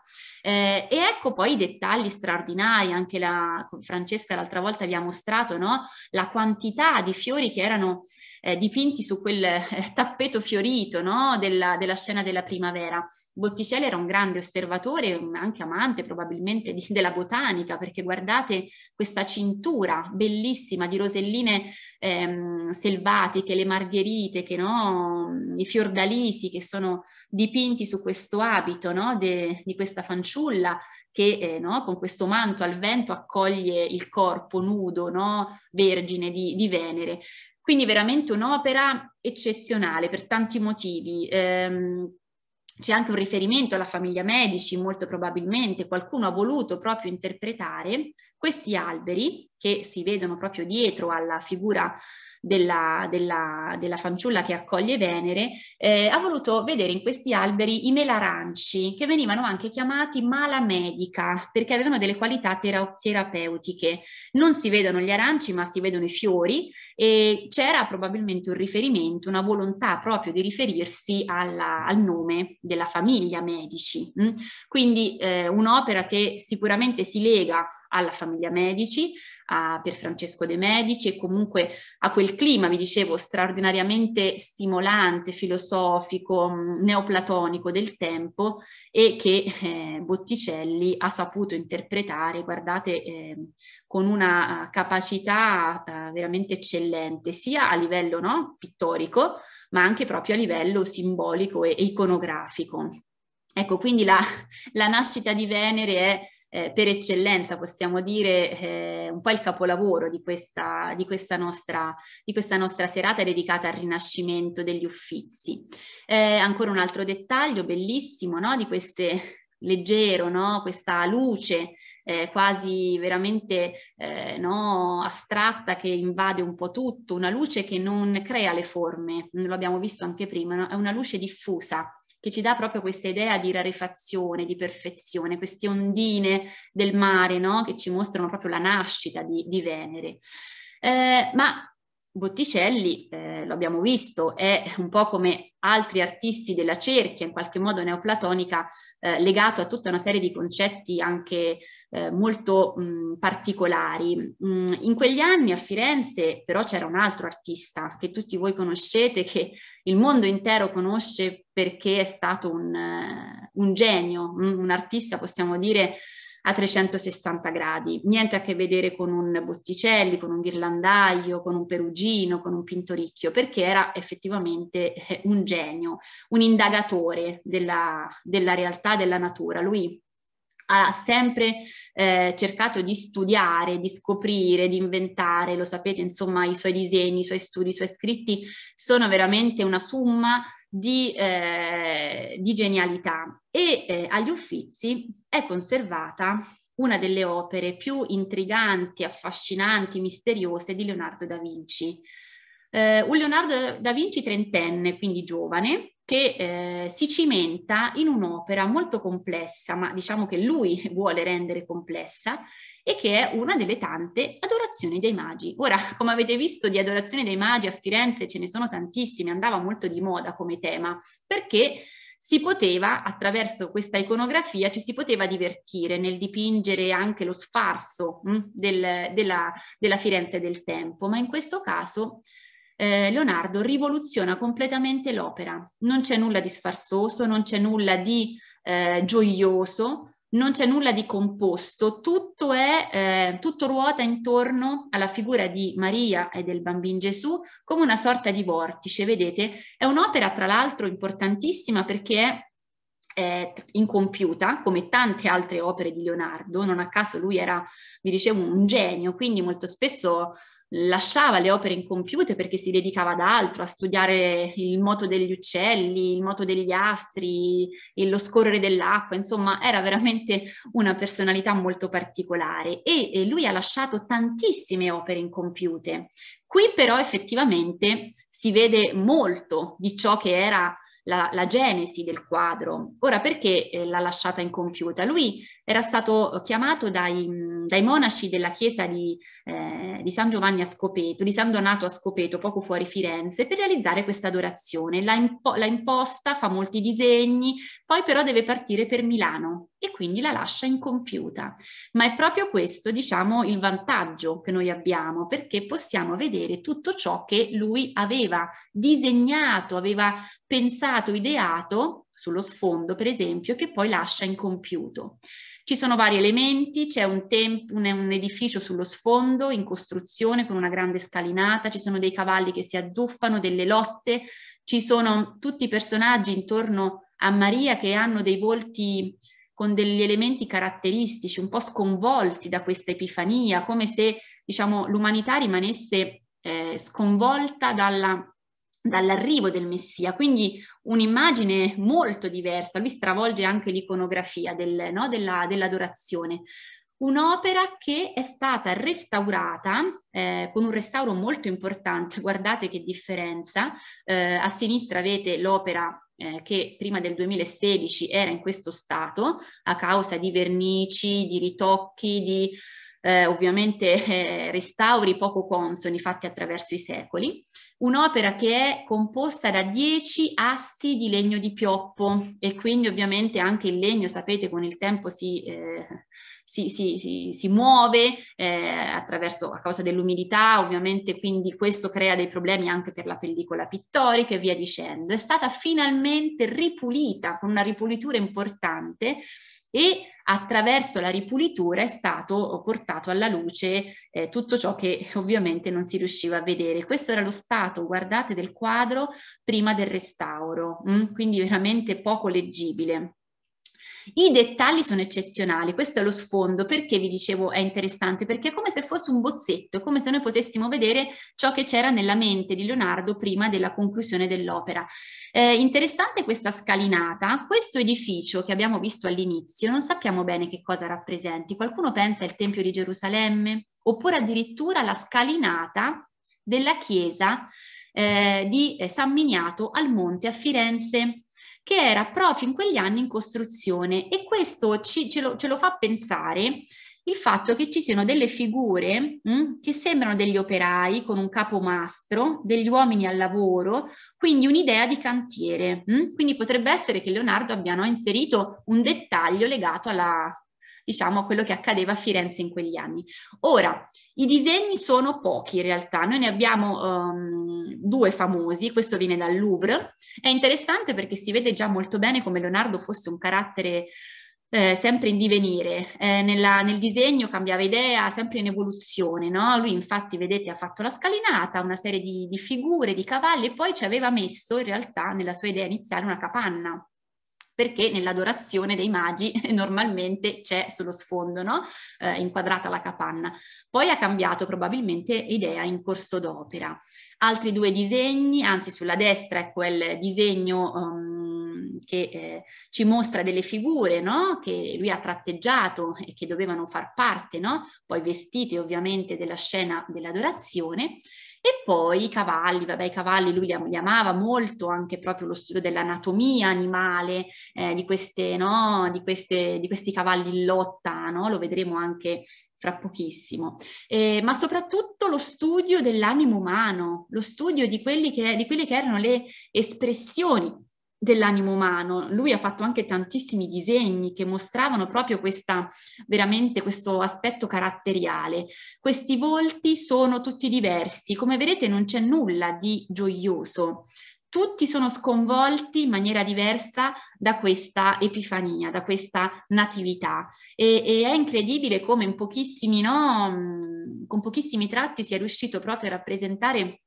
Eh, e ecco poi i dettagli straordinari, anche la, Francesca l'altra volta vi ha mostrato no? la quantità di fiori che erano eh, dipinti su quel eh, tappeto fiorito no? della, della, scena della primavera. Botticelli era un grande osservatore, anche amante probabilmente di, della botanica, perché guardate questa cintura bellissima di roselline ehm, selvatiche, le margherite, che, no, i fiordalisi che sono dipinti su questo abito no, de, di questa fanciulla che eh, no, con questo manto al vento accoglie il corpo nudo, vergine di, di Venere. Quindi veramente un'opera eccezionale per tanti motivi. Ehm, c'è anche un riferimento alla famiglia Medici, molto probabilmente qualcuno ha voluto proprio interpretare questi alberi che si vedono proprio dietro alla figura della, della, della fanciulla che accoglie Venere, eh, ha voluto vedere in questi alberi i melaranci, che venivano anche chiamati mala medica, perché avevano delle qualità tera- terapeutiche. Non si vedono gli aranci, ma si vedono i fiori e c'era probabilmente un riferimento, una volontà proprio di riferirsi alla, al nome della famiglia Medici. Mm? Quindi eh, un'opera che sicuramente si lega alla famiglia Medici, a Pier Francesco De Medici e comunque a quel clima, vi dicevo, straordinariamente stimolante, filosofico, mm, neoplatonico del tempo e che eh, Botticelli ha saputo interpretare, guardate, eh, con una eh, capacità eh, veramente eccellente, sia a livello no, pittorico, ma anche proprio a livello simbolico e, iconografico. Ecco, quindi la, la nascita di Venere è eh, per eccellenza, possiamo dire, eh, un po' il capolavoro di questa, di, questa nostra, di questa, nostra, serata dedicata al rinascimento degli uffizi. Eh, ancora un altro dettaglio bellissimo no? di queste leggero, no? questa luce eh, quasi veramente eh, no? astratta che invade un po' tutto, una luce che non crea le forme, lo abbiamo visto anche prima, no? è una luce diffusa che ci dà proprio questa idea di rarefazione, di perfezione, queste ondine del mare no? che ci mostrano proprio la nascita di, di Venere. Eh, ma Botticelli, eh, lo abbiamo visto, è un po' come altri artisti della cerchia, in qualche modo neoplatonica, eh, legato a tutta una serie di concetti anche eh, molto mh, mm, particolari. Mh, mm, in quegli anni a Firenze però c'era un altro artista che tutti voi conoscete, che il mondo intero conosce perché è stato un, eh, un genio, mh, mm, un artista possiamo dire a 360 gradi, niente a che vedere con un Botticelli, con un Ghirlandaio, con un Perugino, con un Pintoricchio, perché era effettivamente eh, un genio, un indagatore della, della realtà, della natura. Lui ha sempre eh, cercato di studiare, di scoprire, di inventare, lo sapete, insomma, i suoi disegni, i suoi studi, i suoi scritti sono veramente una summa di, eh, di genialità e eh, agli Uffizi è conservata una delle opere più intriganti, affascinanti, misteriose di Leonardo da Vinci. Eh, un Leonardo da Vinci trentenne, quindi giovane, che eh, si cimenta in un'opera molto complessa, ma diciamo che lui vuole rendere complessa, e che è una delle tante adorazioni dei magi. Ora, come avete visto, di adorazioni dei magi a Firenze ce ne sono tantissime, andava molto di moda come tema, perché si poteva, attraverso questa iconografia, ci si poteva divertire nel dipingere anche lo sfarso mh, mm, del, della, della Firenze del tempo, ma in questo caso eh, Leonardo rivoluziona completamente l'opera. Non c'è nulla di sfarsoso, non c'è nulla di eh, gioioso, non c'è nulla di composto, tutto, è, eh, tutto ruota intorno alla figura di Maria e del bambino Gesù come una sorta di vortice, vedete? È un'opera tra l'altro importantissima perché è eh, incompiuta, come tante altre opere di Leonardo, non a caso lui era, vi dicevo, un genio, quindi molto spesso lasciava le opere incompiute perché si dedicava ad altro, a studiare il moto degli uccelli, il moto degli astri, lo scorrere dell'acqua, insomma era veramente una personalità molto particolare e lui ha lasciato tantissime opere incompiute. Qui però effettivamente si vede molto di ciò che era la, la genesi del quadro. Ora perché eh, l'ha lasciata incompiuta? Lui era stato chiamato dai, dai monaci della chiesa di, eh, di, San Giovanni a Scopeto, di San Donato a Scopeto, poco fuori Firenze, per realizzare questa adorazione. L'ha, impo- la imposta, fa molti disegni, poi però deve partire per Milano e quindi la lascia incompiuta. Ma è proprio questo, diciamo, il vantaggio che noi abbiamo, perché possiamo vedere tutto ciò che lui aveva disegnato, aveva pensato stato ideato sullo sfondo, per esempio, che poi lascia incompiuto. Ci sono vari elementi, c'è un, temp- un, un, edificio sullo sfondo in costruzione con una grande scalinata, ci sono dei cavalli che si azzuffano, delle lotte, ci sono tutti i personaggi intorno a Maria che hanno dei volti con degli elementi caratteristici, un po' sconvolti da questa epifania, come se diciamo, l'umanità rimanesse eh, sconvolta dalla dall'arrivo del Messia, quindi un'immagine molto diversa, lui stravolge anche l'iconografia del, no, della, dell'adorazione. Un'opera che è stata restaurata eh, con un restauro molto importante, guardate che differenza, eh, a sinistra avete l'opera eh, che prima del 2016 era in questo stato a causa di vernici, di ritocchi, di eh, ovviamente eh, restauri poco consoni fatti attraverso i secoli, un'opera che è composta da dieci assi di legno di pioppo e quindi ovviamente anche il legno, sapete, con il tempo si, eh, si, si, si muove eh, attraverso, a causa dell'umidità, ovviamente quindi questo crea dei problemi anche per la pellicola pittorica e via dicendo. È stata finalmente ripulita con una ripulitura importante e attraverso la ripulitura è stato portato alla luce eh, tutto ciò che ovviamente non si riusciva a vedere. Questo era lo stato, guardate, del quadro prima del restauro, mh? Mm? quindi veramente poco leggibile. I dettagli sono eccezionali, questo è lo sfondo, perché vi dicevo è interessante? Perché è come se fosse un bozzetto, come se noi potessimo vedere ciò che c'era nella mente di Leonardo prima della conclusione dell'opera. Eh, interessante questa scalinata, questo edificio che abbiamo visto all'inizio, non sappiamo bene che cosa rappresenti, qualcuno pensa al Tempio di Gerusalemme, oppure addirittura la scalinata della chiesa eh, di eh, San Miniato al Monte a Firenze che era proprio in quegli anni in costruzione e questo ci, ce, lo, ce, lo, fa pensare il fatto che ci siano delle figure mh, hm, che sembrano degli operai con un capomastro, degli uomini al lavoro, quindi un'idea di cantiere. Mh? Hm? Quindi potrebbe essere che Leonardo abbia inserito un dettaglio legato alla, diciamo, quello che accadeva a Firenze in quegli anni. Ora, i disegni sono pochi in realtà, noi ne abbiamo um, due famosi, questo viene dal Louvre, è interessante perché si vede già molto bene come Leonardo fosse un carattere eh, sempre in divenire, eh, nella, nel disegno cambiava idea, sempre in evoluzione, no? Lui infatti, vedete, ha fatto la scalinata, una serie di, di figure, di cavalli e poi ci aveva messo in realtà nella sua idea iniziale una capanna perché nell'adorazione dei magi normalmente c'è sullo sfondo no? eh, inquadrata la capanna. Poi ha cambiato probabilmente idea in corso d'opera. Altri due disegni, anzi sulla destra è quel disegno um, che eh, ci mostra delle figure no? che lui ha tratteggiato e che dovevano far parte, no? poi vestite ovviamente della scena dell'adorazione e poi i cavalli, vabbè i cavalli lui li, li amava molto, anche proprio lo studio dell'anatomia animale, eh, di, queste, no, di, queste, di, questi cavalli in lotta, no? lo vedremo anche fra pochissimo, eh, ma soprattutto lo studio dell'animo umano, lo studio di, che, di quelle che erano le espressioni dell'animo umano. Lui ha fatto anche tantissimi disegni che mostravano proprio questa, veramente questo aspetto caratteriale. Questi volti sono tutti diversi, come vedete non c'è nulla di gioioso. Tutti sono sconvolti in maniera diversa da questa epifania, da questa natività e, e è incredibile come in pochissimi, no, mm, con pochissimi tratti sia riuscito proprio a rappresentare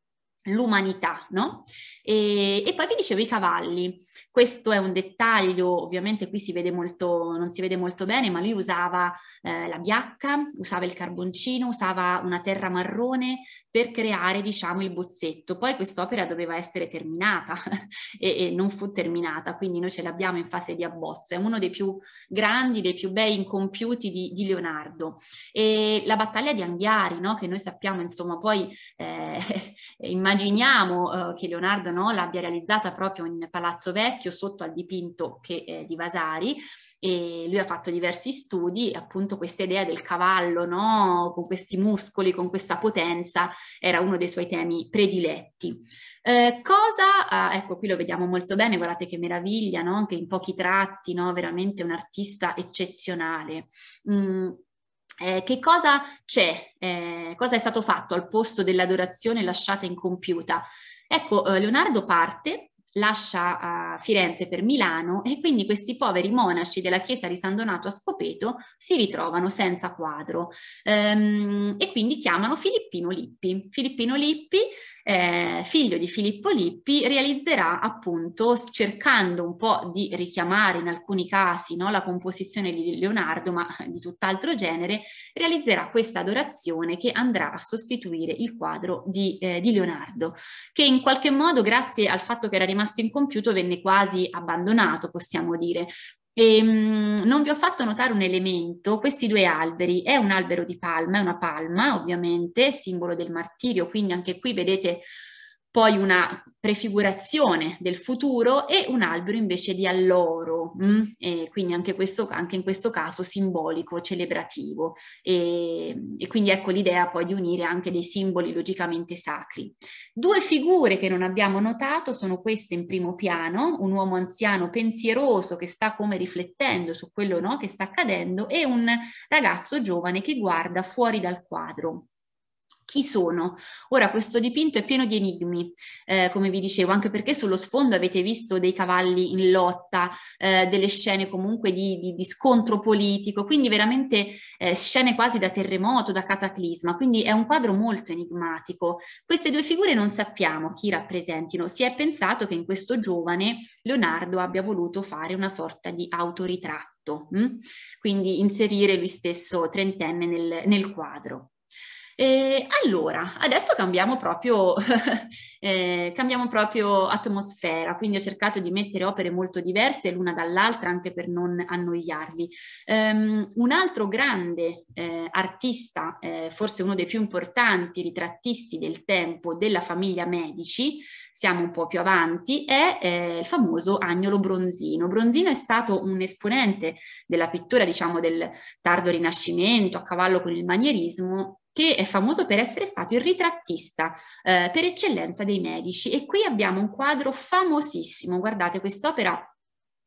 l'umanità, no? E, e poi vi dicevo i cavalli. Questo è un dettaglio, ovviamente qui si vede molto, non si vede molto bene, ma lui usava eh, la biacca, usava il carboncino, usava una terra marrone per creare diciamo il bozzetto. Poi quest'opera doveva essere terminata e, e, non fu terminata, quindi noi ce l'abbiamo in fase di abbozzo. È uno dei più grandi, dei più bei incompiuti di, di Leonardo. E la battaglia di Anghiari, no? che noi sappiamo, insomma, poi eh, immaginiamo eh, che Leonardo no, l'abbia realizzata proprio in Palazzo Vecchio, parecchio sotto al dipinto che, eh, di Vasari e lui ha fatto diversi studi e appunto questa idea del cavallo no? con questi muscoli, con questa potenza era uno dei suoi temi prediletti. Eh, cosa, ah, ecco qui lo vediamo molto bene, guardate che meraviglia, no? anche in pochi tratti, no? veramente un artista eccezionale. Mm. Eh, che cosa c'è? Eh, cosa è stato fatto al posto dell'adorazione lasciata incompiuta? Ecco, eh, Leonardo parte lascia uh, Firenze per Milano e quindi questi poveri monaci della chiesa di San Donato a Scopeto si ritrovano senza quadro ehm, e quindi chiamano Filippino Lippi. Filippino Lippi, eh, figlio di Filippo Lippi, realizzerà appunto, cercando un po' di richiamare in alcuni casi no, la composizione di Leonardo, ma di tutt'altro genere, realizzerà questa adorazione che andrà a sostituire il quadro di, eh, di Leonardo, che in qualche modo, grazie al fatto che era rimasto rimasto incompiuto venne quasi abbandonato, possiamo dire. E, ehm, mh, non vi ho fatto notare un elemento, questi due alberi, è un albero di palma, è una palma ovviamente, simbolo del martirio, quindi anche qui vedete poi una prefigurazione del futuro e un albero invece di alloro, mm? quindi anche, questo, anche, in questo caso simbolico, celebrativo. E, e, quindi ecco l'idea poi di unire anche dei simboli logicamente sacri. Due figure che non abbiamo notato sono queste in primo piano, un uomo anziano pensieroso che sta come riflettendo su quello no, che sta accadendo e un ragazzo giovane che guarda fuori dal quadro chi sono? Ora questo dipinto è pieno di enigmi, eh, come vi dicevo, anche perché sullo sfondo avete visto dei cavalli in lotta, eh, delle scene comunque di, di, di scontro politico, quindi veramente eh, scene quasi da terremoto, da cataclisma, quindi è un quadro molto enigmatico. Queste due figure non sappiamo chi rappresentino, si è pensato che in questo giovane Leonardo abbia voluto fare una sorta di autoritratto, mh? Mm? quindi inserire lui stesso trentenne nel, nel quadro. E eh, allora, adesso cambiamo proprio, eh, cambiamo proprio atmosfera, quindi ho cercato di mettere opere molto diverse l'una dall'altra anche per non annoiarvi. Um, un altro grande eh, artista, eh, forse uno dei più importanti ritrattisti del tempo della famiglia Medici, siamo un po' più avanti, è eh, il famoso Agnolo Bronzino. Bronzino è stato un esponente della pittura, diciamo, del tardo Rinascimento, a cavallo con il manierismo, che è famoso per essere stato il ritrattista eh, per eccellenza dei medici e qui abbiamo un quadro famosissimo, guardate quest'opera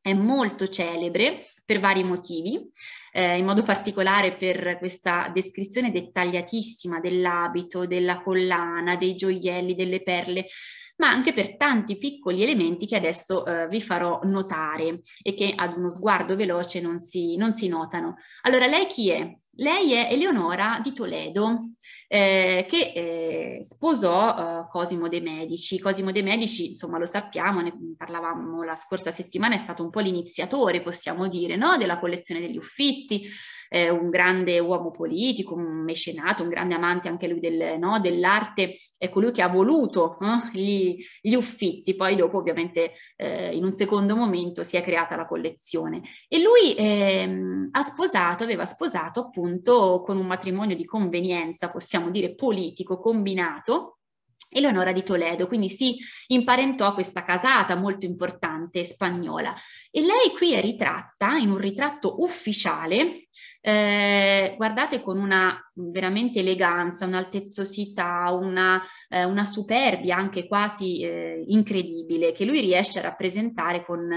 è molto celebre per vari motivi, eh, in modo particolare per questa descrizione dettagliatissima dell'abito, della collana, dei gioielli, delle perle, ma anche per tanti piccoli elementi che adesso eh, vi farò notare e che ad uno sguardo veloce non si, non si notano. Allora, lei chi è? Lei è Eleonora di Toledo, eh, che eh, sposò eh, Cosimo De Medici. Cosimo De Medici, insomma, lo sappiamo, ne parlavamo la scorsa settimana, è stato un po' l'iniziatore, possiamo dire, no? della collezione degli Uffizi, eh, un grande uomo politico, un mecenato, un grande amante anche lui del, no, dell'arte, è colui che ha voluto eh, gli, gli, uffizi, poi dopo ovviamente eh, in un secondo momento si è creata la collezione. E lui ehm, ha sposato, aveva sposato appunto con un matrimonio di convenienza, possiamo dire politico, combinato, Eleonora di Toledo, quindi si imparentò a questa casata molto importante spagnola. E lei qui è ritratta in un ritratto ufficiale, eh, guardate con una veramente eleganza, un'altezzosità, una, eh, una superbia anche quasi eh, incredibile che lui riesce a rappresentare con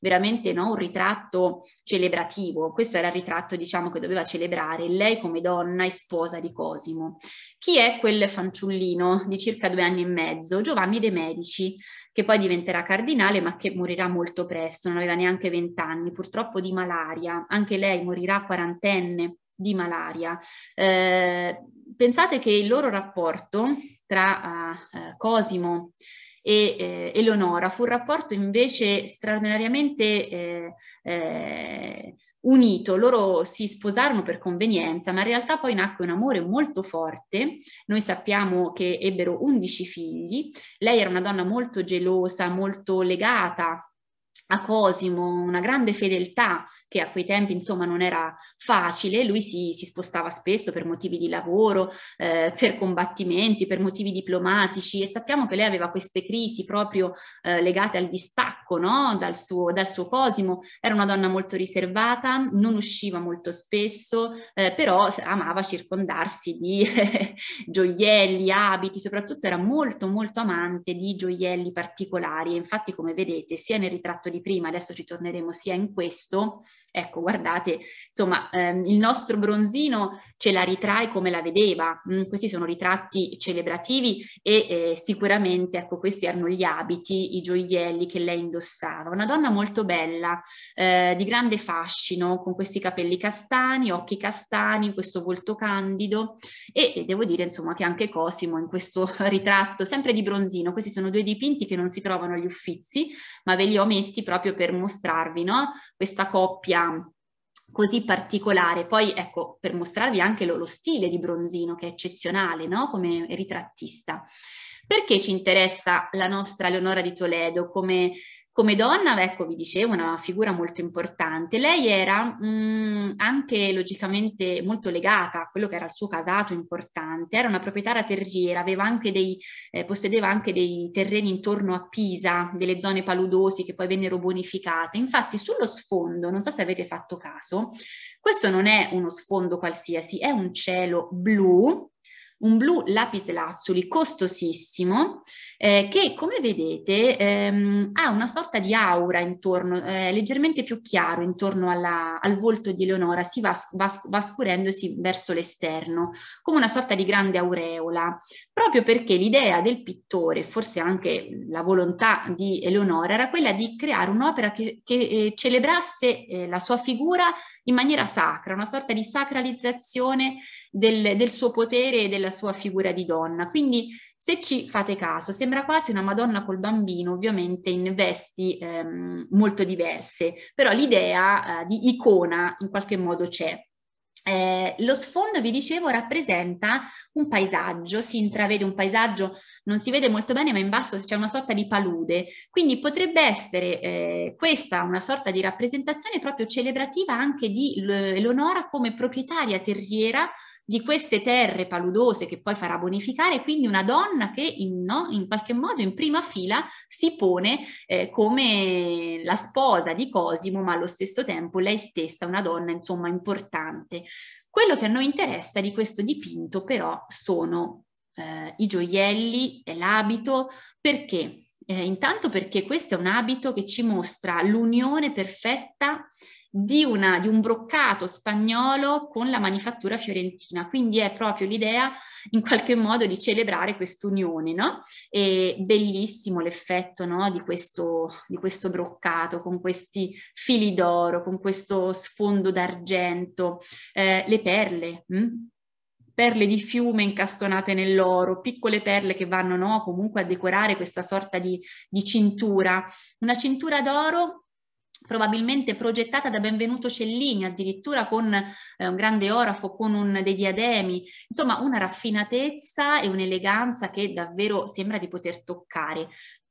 veramente no, un ritratto celebrativo. Questo era il ritratto diciamo che doveva celebrare lei come donna e sposa di Cosimo. Chi è quel fanciullino di circa due anni e mezzo? Giovanni De Medici, che poi diventerà cardinale ma che morirà molto presto, non aveva neanche vent'anni, purtroppo di malaria, anche lei morirà quarantenne di malaria. Eh, pensate che il loro rapporto tra uh, Cosimo e eh, Eleonora. Fu un rapporto invece straordinariamente eh, eh, unito. Loro si sposarono per convenienza, ma in realtà poi nacque un amore molto forte. Noi sappiamo che ebbero 11 figli. Lei era una donna molto gelosa, molto legata a Cosimo, una grande fedeltà che a quei tempi insomma non era facile, lui si, si spostava spesso per motivi di lavoro, eh, per combattimenti, per motivi diplomatici e sappiamo che lei aveva queste crisi proprio eh, legate al distacco no? dal, suo, dal, suo, cosimo, era una donna molto riservata, non usciva molto spesso, eh, però amava circondarsi di gioielli, abiti, soprattutto era molto molto amante di gioielli particolari e infatti come vedete sia nel ritratto di prima, adesso ci torneremo sia in questo, Ecco, guardate, insomma, ehm, il nostro bronzino ce la ritrae come la vedeva. Mm, questi sono ritratti celebrativi e eh, sicuramente, ecco, questi erano gli abiti, i gioielli che lei indossava. Una donna molto bella, eh, di grande fascino, con questi capelli castani, occhi castani, questo volto candido e, e devo dire, insomma, che anche Cosimo in questo ritratto, sempre di bronzino, questi sono due dipinti che non si trovano agli uffizi, ma ve li ho messi proprio per mostrarvi, no? Questa coppia storia così particolare. Poi ecco, per mostrarvi anche lo, lo stile di Bronzino, che è eccezionale, no? Come ritrattista. Perché ci interessa la nostra Leonora di Toledo come come donna, ecco, vi dicevo, una figura molto importante. Lei era mh, mm, anche logicamente molto legata a quello che era il suo casato importante, era una proprietaria terriera, anche dei, eh, possedeva anche dei terreni intorno a Pisa, delle zone paludosi che poi vennero bonificate. Infatti sullo sfondo, non so se avete fatto caso, questo non è uno sfondo qualsiasi, è un cielo blu, un blu lapislazzuli costosissimo eh, che come vedete ehm, ha una sorta di aura intorno, eh, leggermente più chiaro intorno alla, al volto di Eleonora, si va, va, va scurendosi verso l'esterno, come una sorta di grande aureola, proprio perché l'idea del pittore, forse anche la volontà di Eleonora, era quella di creare un'opera che, che eh, celebrasse eh, la sua figura in maniera sacra, una sorta di sacralizzazione del, del suo potere e della sua figura di donna. Quindi se ci fate caso, sembra quasi una Madonna col bambino, ovviamente in vesti ehm, molto diverse, però l'idea eh, di icona in qualche modo c'è. Eh, lo sfondo, vi dicevo, rappresenta un paesaggio, si intravede un paesaggio, non si vede molto bene, ma in basso c'è una sorta di palude, quindi potrebbe essere eh, questa una sorta di rappresentazione proprio celebrativa anche di Eleonora come proprietaria terriera di queste terre paludose che poi farà bonificare, quindi una donna che in, no, in qualche modo in prima fila si pone eh, come la sposa di Cosimo, ma allo stesso tempo lei stessa una donna insomma importante. Quello che a noi interessa di questo dipinto però sono eh, i gioielli e l'abito, perché? Eh, intanto perché questo è un abito che ci mostra l'unione perfetta di, una, di un broccato spagnolo con la manifattura fiorentina. Quindi è proprio l'idea in qualche modo di celebrare quest'unione, no? E bellissimo l'effetto no? di, questo, di questo broccato con questi fili d'oro, con questo sfondo d'argento, eh, le perle. Mh? Hm? perle di fiume incastonate nell'oro, piccole perle che vanno no, comunque a decorare questa sorta di, di cintura, una cintura d'oro probabilmente progettata da Benvenuto Cellini, addirittura con eh, un grande orafo, con un, dei diademi, insomma una raffinatezza e un'eleganza che davvero sembra di poter toccare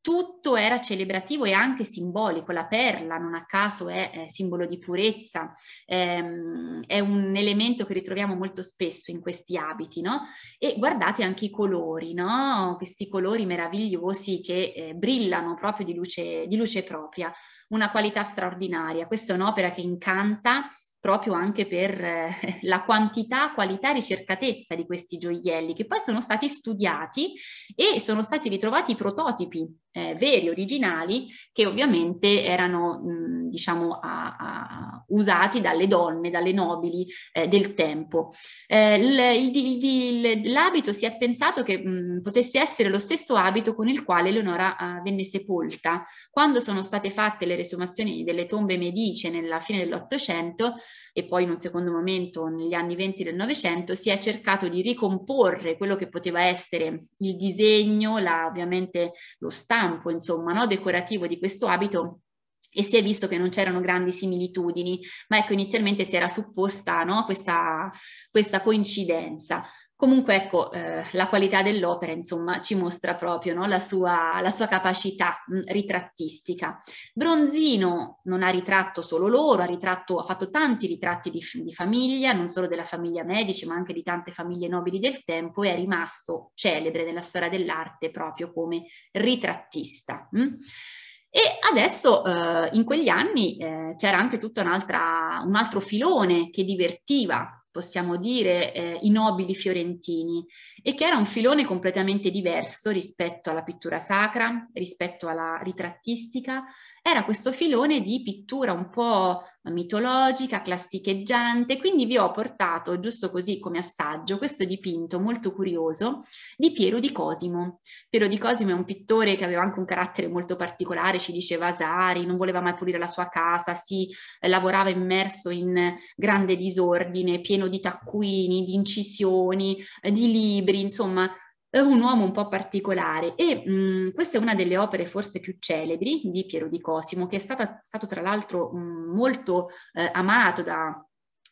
tutto era celebrativo e anche simbolico, la perla non a caso è, è simbolo di purezza, ehm, è un elemento che ritroviamo molto spesso in questi abiti, no? E guardate anche i colori, no? Questi colori meravigliosi che eh, brillano proprio di luce, di luce propria, una qualità straordinaria. Questa è un'opera che incanta proprio anche per eh, la quantità, qualità e ricercatezza di questi gioielli che poi sono stati studiati e sono stati ritrovati i prototipi eh, veri, originali, che ovviamente erano mh, diciamo a, a, usati dalle donne, dalle nobili eh, del tempo. Eh, il, il, il, l'abito si è pensato che mh, potesse essere lo stesso abito con il quale Eleonora uh, venne sepolta. Quando sono state fatte le resumazioni delle tombe medice nella fine dell'Ottocento e poi in un secondo momento negli anni venti del Novecento, si è cercato di ricomporre quello che poteva essere il disegno, la, ovviamente lo stampo, campo, insomma, no? decorativo di questo abito e si è visto che non c'erano grandi similitudini, ma ecco inizialmente si era supposta no? questa, questa coincidenza. Comunque ecco, eh, la qualità dell'opera insomma ci mostra proprio no? la, sua, la, sua, capacità mh, mm, ritrattistica. Bronzino non ha ritratto solo loro, ha, ritratto, ha fatto tanti ritratti di, di, famiglia, non solo della famiglia Medici ma anche di tante famiglie nobili del tempo e è rimasto celebre nella storia dell'arte proprio come ritrattista. Mh? Mm. E adesso eh, in quegli anni eh, c'era anche tutto un, un altro filone che divertiva possiamo dire, eh, i nobili fiorentini, e che era un filone completamente diverso rispetto alla pittura sacra, rispetto alla ritrattistica, era questo filone di pittura un po' mitologica, classicheggiante, quindi vi ho portato, giusto così come assaggio, questo dipinto molto curioso di Piero di Cosimo. Piero di Cosimo è un pittore che aveva anche un carattere molto particolare, ci diceva Asari, non voleva mai pulire la sua casa, si eh, lavorava immerso in grande disordine, pieno di taccuini, di incisioni, eh, di libri, insomma eh, un uomo un po' particolare e mh, mhmm, questa è una delle opere forse più celebri di Piero di Cosimo, che è stata, stato tra l'altro mh, mhmm, molto eh, amato da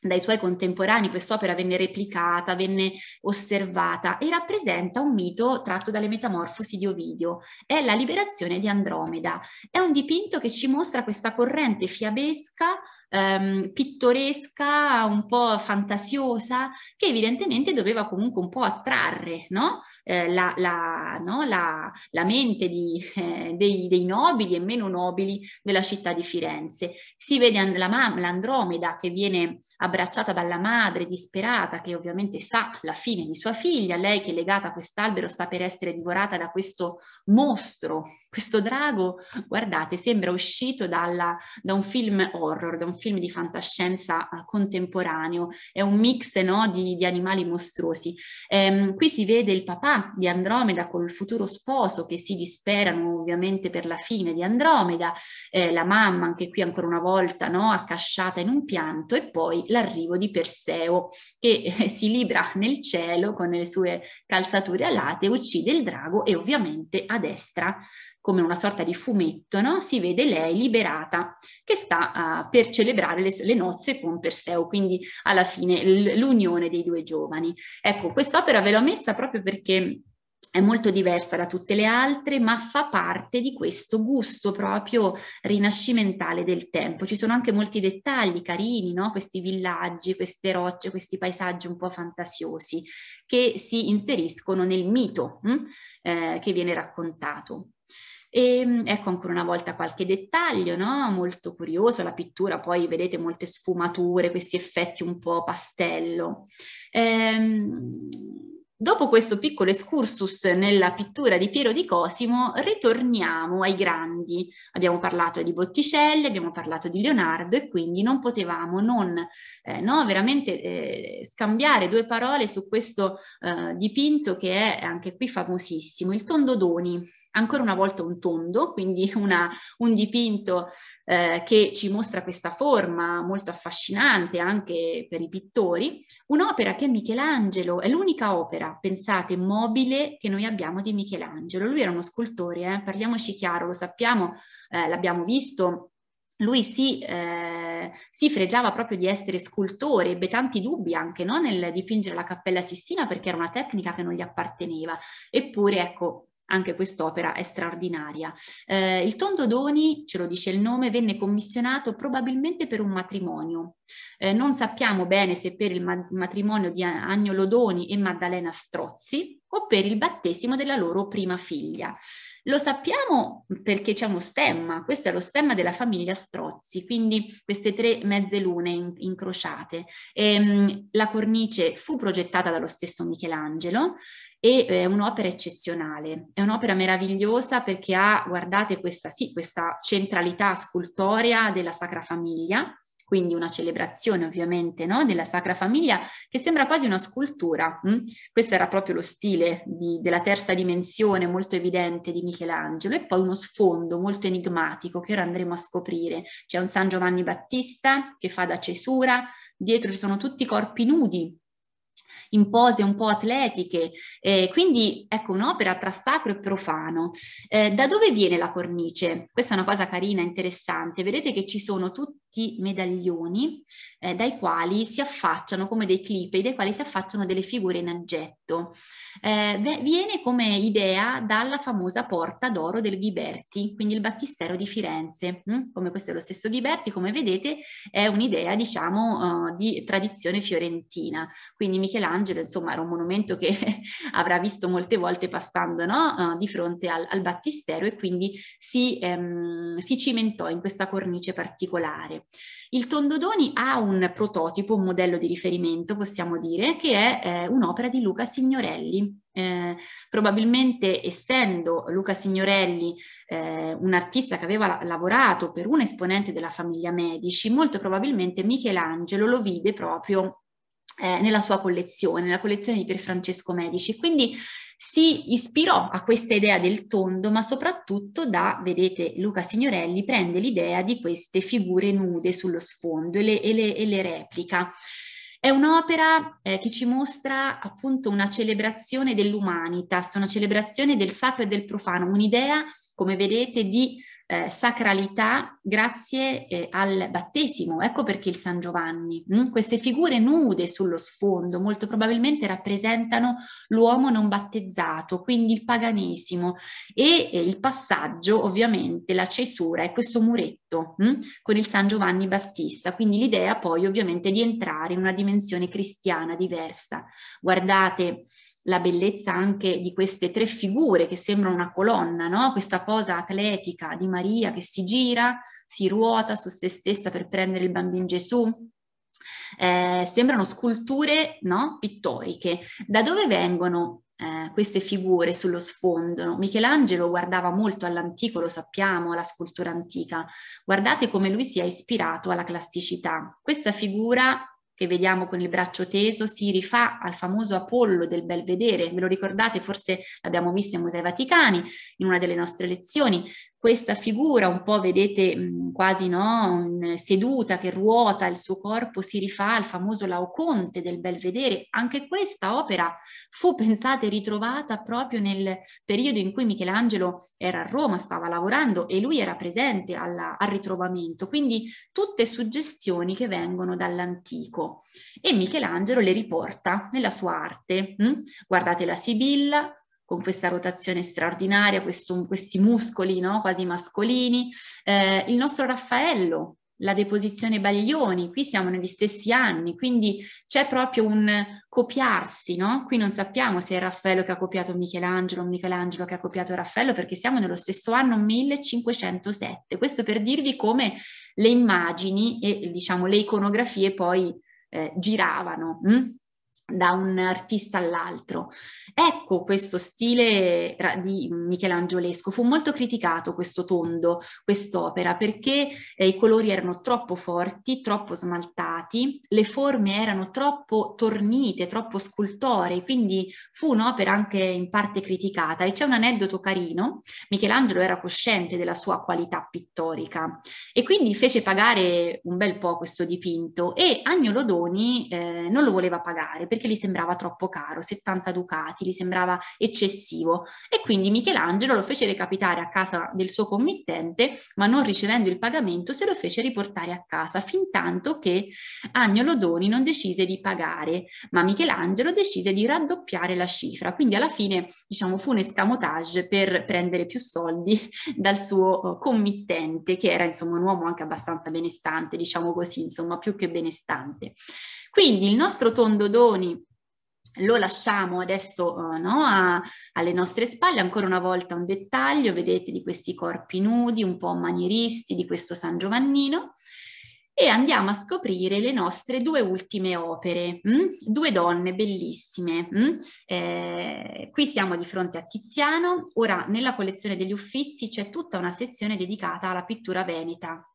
dai suoi contemporanei, quest'opera venne replicata, venne osservata e rappresenta un mito tratto dalle metamorfosi di Ovidio, è la liberazione di Andromeda. È un dipinto che ci mostra questa corrente fiabesca, ehm, pittoresca, un po' fantasiosa, che evidentemente doveva comunque un po' attrarre no? eh, la, la, no? la, la, mente di, eh, dei, dei, nobili e meno nobili della città di Firenze. Si vede la l'Andromeda che viene abbracciata abbracciata dalla madre, disperata, che ovviamente sa la fine di sua figlia, lei che è legata a quest'albero sta per essere divorata da questo mostro, questo drago, guardate, sembra uscito dalla, da un film horror, da un film di fantascienza eh, contemporaneo, è un mix no, di, di, animali mostruosi. Ehm, qui si vede il papà di Andromeda col futuro sposo che si disperano ovviamente per la fine di Andromeda, eh, la mamma anche qui ancora una volta no, accasciata in un pianto e poi l'arrivo di Perseo, che eh, si libra nel cielo con le sue calzature alate, uccide il drago e ovviamente a destra, come una sorta di fumetto, no? si vede lei liberata, che sta uh, per celebrare le, le, nozze con Perseo, quindi alla fine l'unione dei due giovani. Ecco, quest'opera ve l'ho messa proprio perché è molto diversa da tutte le altre, ma fa parte di questo gusto proprio rinascimentale del tempo. Ci sono anche molti dettagli carini, no? questi villaggi, queste rocce, questi paesaggi un po' fantasiosi che si inseriscono nel mito hm? eh, che viene raccontato. E ehm, ecco ancora una volta qualche dettaglio, no? molto curioso, la pittura poi vedete molte sfumature, questi effetti un po' pastello. Ehm, Dopo questo piccolo excursus nella pittura di Piero di Cosimo, ritorniamo ai grandi. Abbiamo parlato di Botticelli, abbiamo parlato di Leonardo e quindi non potevamo non eh, no, veramente eh, scambiare due parole su questo eh, dipinto che è anche qui famosissimo, il Tondodoni ancora una volta un tondo, quindi una, un dipinto eh, che ci mostra questa forma molto affascinante anche per i pittori, un'opera che Michelangelo, è l'unica opera, pensate, mobile che noi abbiamo di Michelangelo. Lui era uno scultore, eh? parliamoci chiaro, lo sappiamo, eh, l'abbiamo visto lui si, eh, si, fregiava proprio di essere scultore, ebbe tanti dubbi anche no? nel dipingere la Cappella Sistina perché era una tecnica che non gli apparteneva, eppure ecco anche quest'opera è straordinaria. Eh, il Doni, ce lo dice il nome, venne commissionato probabilmente per un matrimonio. Eh, non sappiamo bene se per il ma- matrimonio di Agnolo Doni e Maddalena Strozzi o per il battesimo della loro prima figlia. Lo sappiamo perché c'è uno stemma, questo è lo stemma della famiglia Strozzi, quindi queste tre mezze lune in- incrociate. E, ehm, la cornice fu progettata dallo stesso Michelangelo e è eh, un'opera eccezionale, è un'opera meravigliosa perché ha, guardate questa, sì, questa centralità scultorea della Sacra Famiglia, quindi una celebrazione ovviamente no? della Sacra Famiglia che sembra quasi una scultura. Hm? Questo era proprio lo stile di, della terza dimensione molto evidente di Michelangelo e poi uno sfondo molto enigmatico che ora andremo a scoprire. C'è un San Giovanni Battista che fa da cesura, dietro ci sono tutti i corpi nudi in pose un po' atletiche, eh, quindi ecco un'opera tra sacro e profano. Eh, da dove viene la cornice? Questa è una cosa carina, interessante, vedete che ci sono tutti medaglioni eh, dai quali si affacciano come dei clip, dai quali si affacciano delle figure in aggetto. Eh, viene come idea dalla famosa porta d'oro del Ghiberti, quindi il battistero di Firenze, mm? come questo è lo stesso Ghiberti, come vedete è un'idea diciamo eh, di tradizione fiorentina, quindi Michelangelo Michelangelo, insomma era un monumento che avrà visto molte volte passando no? uh, di fronte al, al, battistero e quindi si, um, si cimentò in questa cornice particolare. Il Tondodoni ha un prototipo, un modello di riferimento, possiamo dire, che è eh, un'opera di Luca Signorelli, eh, probabilmente essendo Luca Signorelli eh, un artista che aveva lavorato per un esponente della famiglia Medici, molto probabilmente Michelangelo lo vide proprio eh, nella sua collezione, nella collezione di Francesco Medici. Quindi si ispirò a questa idea del tondo, ma soprattutto da, vedete, Luca Signorelli prende l'idea di queste figure nude sullo sfondo e le, e le, e le replica. È un'opera eh, che ci mostra appunto una celebrazione dell'umanitas, una celebrazione del sacro e del profano, un'idea come vedete, di eh, sacralità grazie eh, al battesimo. Ecco perché il San Giovanni. Mm? Queste figure nude sullo sfondo molto probabilmente rappresentano l'uomo non battezzato, quindi il paganesimo e eh, il passaggio, ovviamente, la cesura è questo muretto mm? con il San Giovanni Battista. Quindi l'idea poi ovviamente di entrare in una dimensione cristiana diversa. Guardate la bellezza anche di queste tre figure che sembrano una colonna, no? questa posa atletica di Maria che si gira, si ruota su se stessa per prendere il bambino Gesù. Eh, sembrano sculture no? pittoriche. Da dove vengono eh, queste figure sullo sfondo. Michelangelo guardava molto all'antico, lo sappiamo, alla scultura antica. Guardate come lui si è ispirato alla classicità. Questa figura che vediamo con il braccio teso si rifà al famoso Apollo del Belvedere, ve lo ricordate, forse l'abbiamo visto ai Musei Vaticani, in una delle nostre lezioni, questa figura, un po' vedete quasi no, seduta che ruota, il suo corpo si rifà al famoso Laoconte del Belvedere. Anche questa opera fu, pensata e ritrovata proprio nel periodo in cui Michelangelo era a Roma, stava lavorando e lui era presente alla, al ritrovamento. Quindi tutte suggestioni che vengono dall'antico e Michelangelo le riporta nella sua arte. Hm? Guardate la Sibilla, con questa rotazione straordinaria, questo, questi muscoli no? quasi mascolini. Eh, il nostro Raffaello, la deposizione Baglioni, qui siamo negli stessi anni, quindi c'è proprio un copiarsi, no? Qui non sappiamo se è Raffaello che ha copiato Michelangelo o Michelangelo che ha copiato Raffaello, perché siamo nello stesso anno 1507. Questo per dirvi come le immagini e diciamo le iconografie poi eh, giravano. Hm? da un artista all'altro. Ecco questo stile di Michelangiolesco. Fu molto criticato questo tondo, quest'opera, perché eh, i colori erano troppo forti, troppo smaltati, le forme erano troppo tornite, troppo scultoree, quindi fu un'opera anche in parte criticata. E c'è un aneddoto carino, Michelangelo era cosciente della sua qualità pittorica e quindi fece pagare un bel po' questo dipinto e Agnolodoni eh, non lo voleva pagare perché gli sembrava troppo caro, 70 ducati, gli sembrava eccessivo e quindi Michelangelo lo fece recapitare a casa del suo committente, ma non ricevendo il pagamento se lo fece riportare a casa, fin tanto che Agnolo Doni non decise di pagare, ma Michelangelo decise di raddoppiare la cifra, quindi alla fine diciamo fu un escamotage per prendere più soldi dal suo oh, committente che era insomma un uomo anche abbastanza benestante, diciamo così, insomma più che benestante. Quindi il nostro tondo doni lo lasciamo adesso eh, no, a, alle nostre spalle, ancora una volta un dettaglio, vedete di questi corpi nudi, un po' manieristi, di questo San Giovannino, e andiamo a scoprire le nostre due ultime opere, mh? Hm? due donne bellissime. Hm? Eh, qui siamo di fronte a Tiziano, ora nella collezione degli Uffizi c'è tutta una sezione dedicata alla pittura veneta,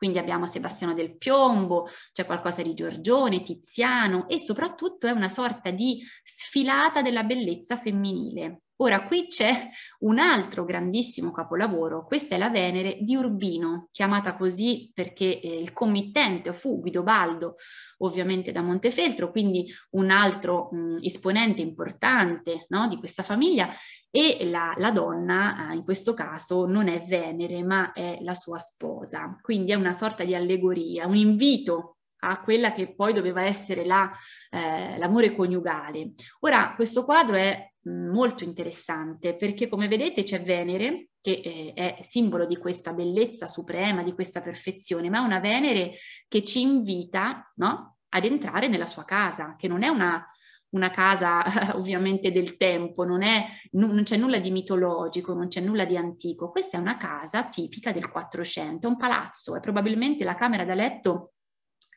quindi abbiamo Sebastiano del Piombo, c'è qualcosa di Giorgione, Tiziano e soprattutto è una sorta di sfilata della bellezza femminile. Ora qui c'è un altro grandissimo capolavoro, questa è la Venere di Urbino, chiamata così perché eh, il committente fu Guidobaldo, ovviamente da Montefeltro, quindi un altro mh, esponente importante no, di questa famiglia, e la, la donna eh, in questo caso non è Venere ma è la sua sposa, quindi è una sorta di allegoria, un invito a quella che poi doveva essere la, eh, l'amore coniugale. Ora, questo quadro è mm, molto interessante perché come vedete c'è Venere che eh, è simbolo di questa bellezza suprema, di questa perfezione, ma è una Venere che ci invita no? ad entrare nella sua casa, che non è una una casa ovviamente del tempo, non, è, non, c'è nulla di mitologico, non c'è nulla di antico. Questa è una casa tipica del Quattrocento, è un palazzo, è probabilmente la camera da letto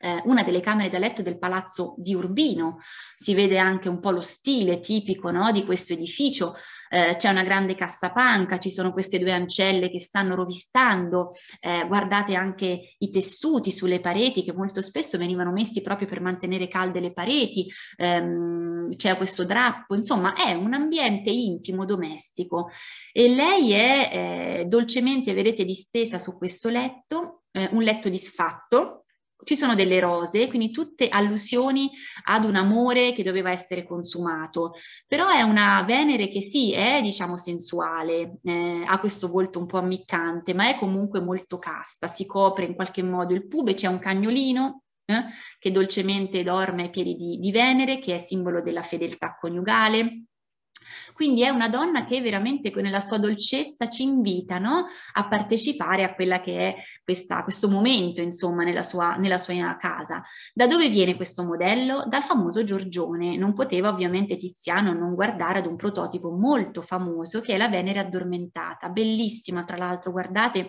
eh, una delle camere da letto del palazzo di Urbino. Si vede anche un po' lo stile tipico no, di questo edificio. Eh, c'è una grande cassapanca, ci sono queste due ancelle che stanno rovistando. Eh, guardate anche i tessuti sulle pareti che molto spesso venivano messi proprio per mantenere calde le pareti. Ehm, c'è questo drappo, insomma, è un ambiente intimo, domestico. E lei è eh, dolcemente, vedete, distesa su questo letto, eh, un letto disfatto ci sono delle rose, quindi tutte allusioni ad un amore che doveva essere consumato, però è una Venere che sì, è diciamo sensuale, eh, ha questo volto un po' ammiccante, ma è comunque molto casta, si copre in qualche modo il pube, c'è un cagnolino eh, che dolcemente dorme ai piedi di, di Venere, che è simbolo della fedeltà coniugale. Quindi è una donna che veramente nella sua dolcezza ci invita no? a partecipare a quella che è questa, questo momento, insomma, nella sua, nella sua casa. Da dove viene questo modello? Dal famoso Giorgione. Non poteva ovviamente Tiziano non guardare ad un prototipo molto famoso che è la Venere addormentata, bellissima tra l'altro, guardate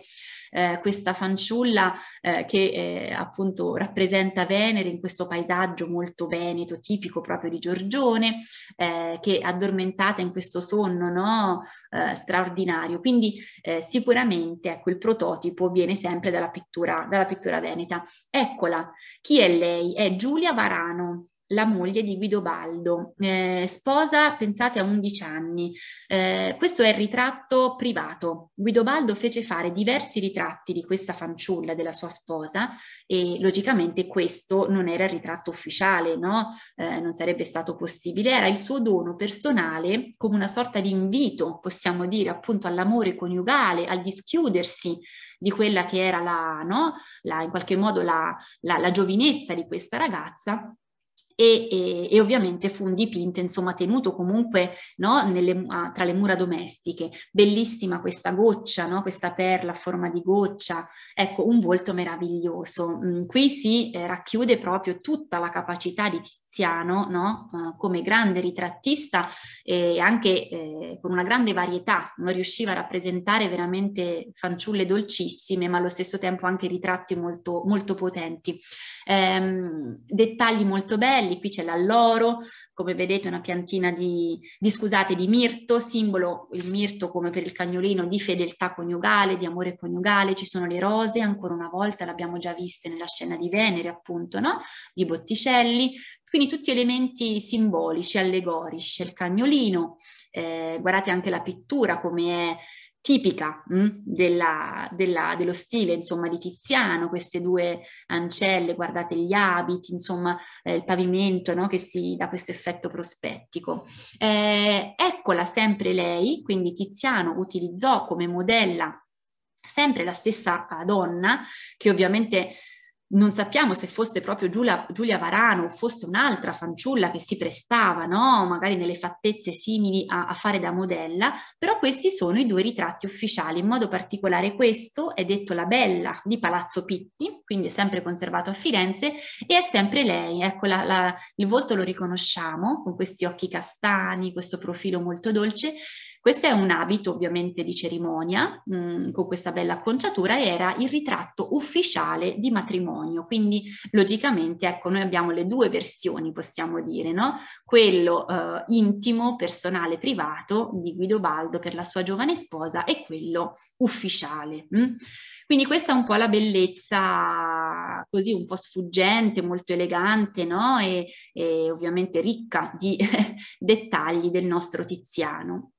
eh, questa fanciulla eh, che eh, appunto rappresenta Venere in questo paesaggio molto veneto, tipico proprio di Giorgione, eh, che è addormentata in questo sonno no? eh, straordinario. Quindi eh, sicuramente ecco, il prototipo viene sempre dalla pittura, dalla pittura veneta. Eccola, chi è lei? È Giulia Varano la moglie di Guido Baldo, eh, sposa, pensate, a 11 anni. Eh, questo è il ritratto privato. Guido Baldo fece fare diversi ritratti di questa fanciulla, della sua sposa, e logicamente questo non era il ritratto ufficiale, no? Eh, non sarebbe stato possibile, era il suo dono personale come una sorta di invito, possiamo dire, appunto all'amore coniugale, al dischiudersi di quella che era la, no? la in qualche modo la, la, la giovinezza di questa ragazza e, e, e, ovviamente fu un dipinto insomma tenuto comunque no, nelle, tra le mura domestiche bellissima questa goccia no, questa perla a forma di goccia ecco un volto meraviglioso mm, qui si eh, racchiude proprio tutta la capacità di Tiziano no, eh, come grande ritrattista e anche eh, con una grande varietà non riusciva a rappresentare veramente fanciulle dolcissime ma allo stesso tempo anche ritratti molto, molto potenti ehm, dettagli molto belli belli, qui c'è l'alloro, come vedete una piantina di, di, scusate, di mirto, simbolo il mirto come per il cagnolino di fedeltà coniugale, di amore coniugale, ci sono le rose, ancora una volta l'abbiamo già viste nella scena di Venere appunto, no? di Botticelli, quindi tutti elementi simbolici, allegorici, il cagnolino, eh, guardate anche la pittura come è tipica mh, mm, della, della, dello stile insomma, di Tiziano, queste due ancelle, guardate gli abiti, insomma eh, il pavimento no, che si dà questo effetto prospettico. Eh, eccola sempre lei, quindi Tiziano utilizzò come modella sempre la stessa ah, donna che ovviamente non sappiamo se fosse proprio Giulia, Giulia Varano o fosse un'altra fanciulla che si prestava, no? magari nelle fattezze simili a, a, fare da modella, però questi sono i due ritratti ufficiali, in modo particolare questo è detto la Bella di Palazzo Pitti, quindi è sempre conservato a Firenze, e è sempre lei, ecco la, la, il volto lo riconosciamo con questi occhi castani, questo profilo molto dolce, questo è un abito ovviamente di cerimonia mh, mm, con questa bella acconciatura e era il ritratto ufficiale di matrimonio, quindi logicamente ecco noi abbiamo le due versioni possiamo dire, no? quello eh, intimo, personale, privato di Guido Baldo per la sua giovane sposa e quello ufficiale. Mh? Mm? Quindi questa è un po' la bellezza così un po' sfuggente, molto elegante no? e, e ovviamente ricca di dettagli del nostro Tiziano.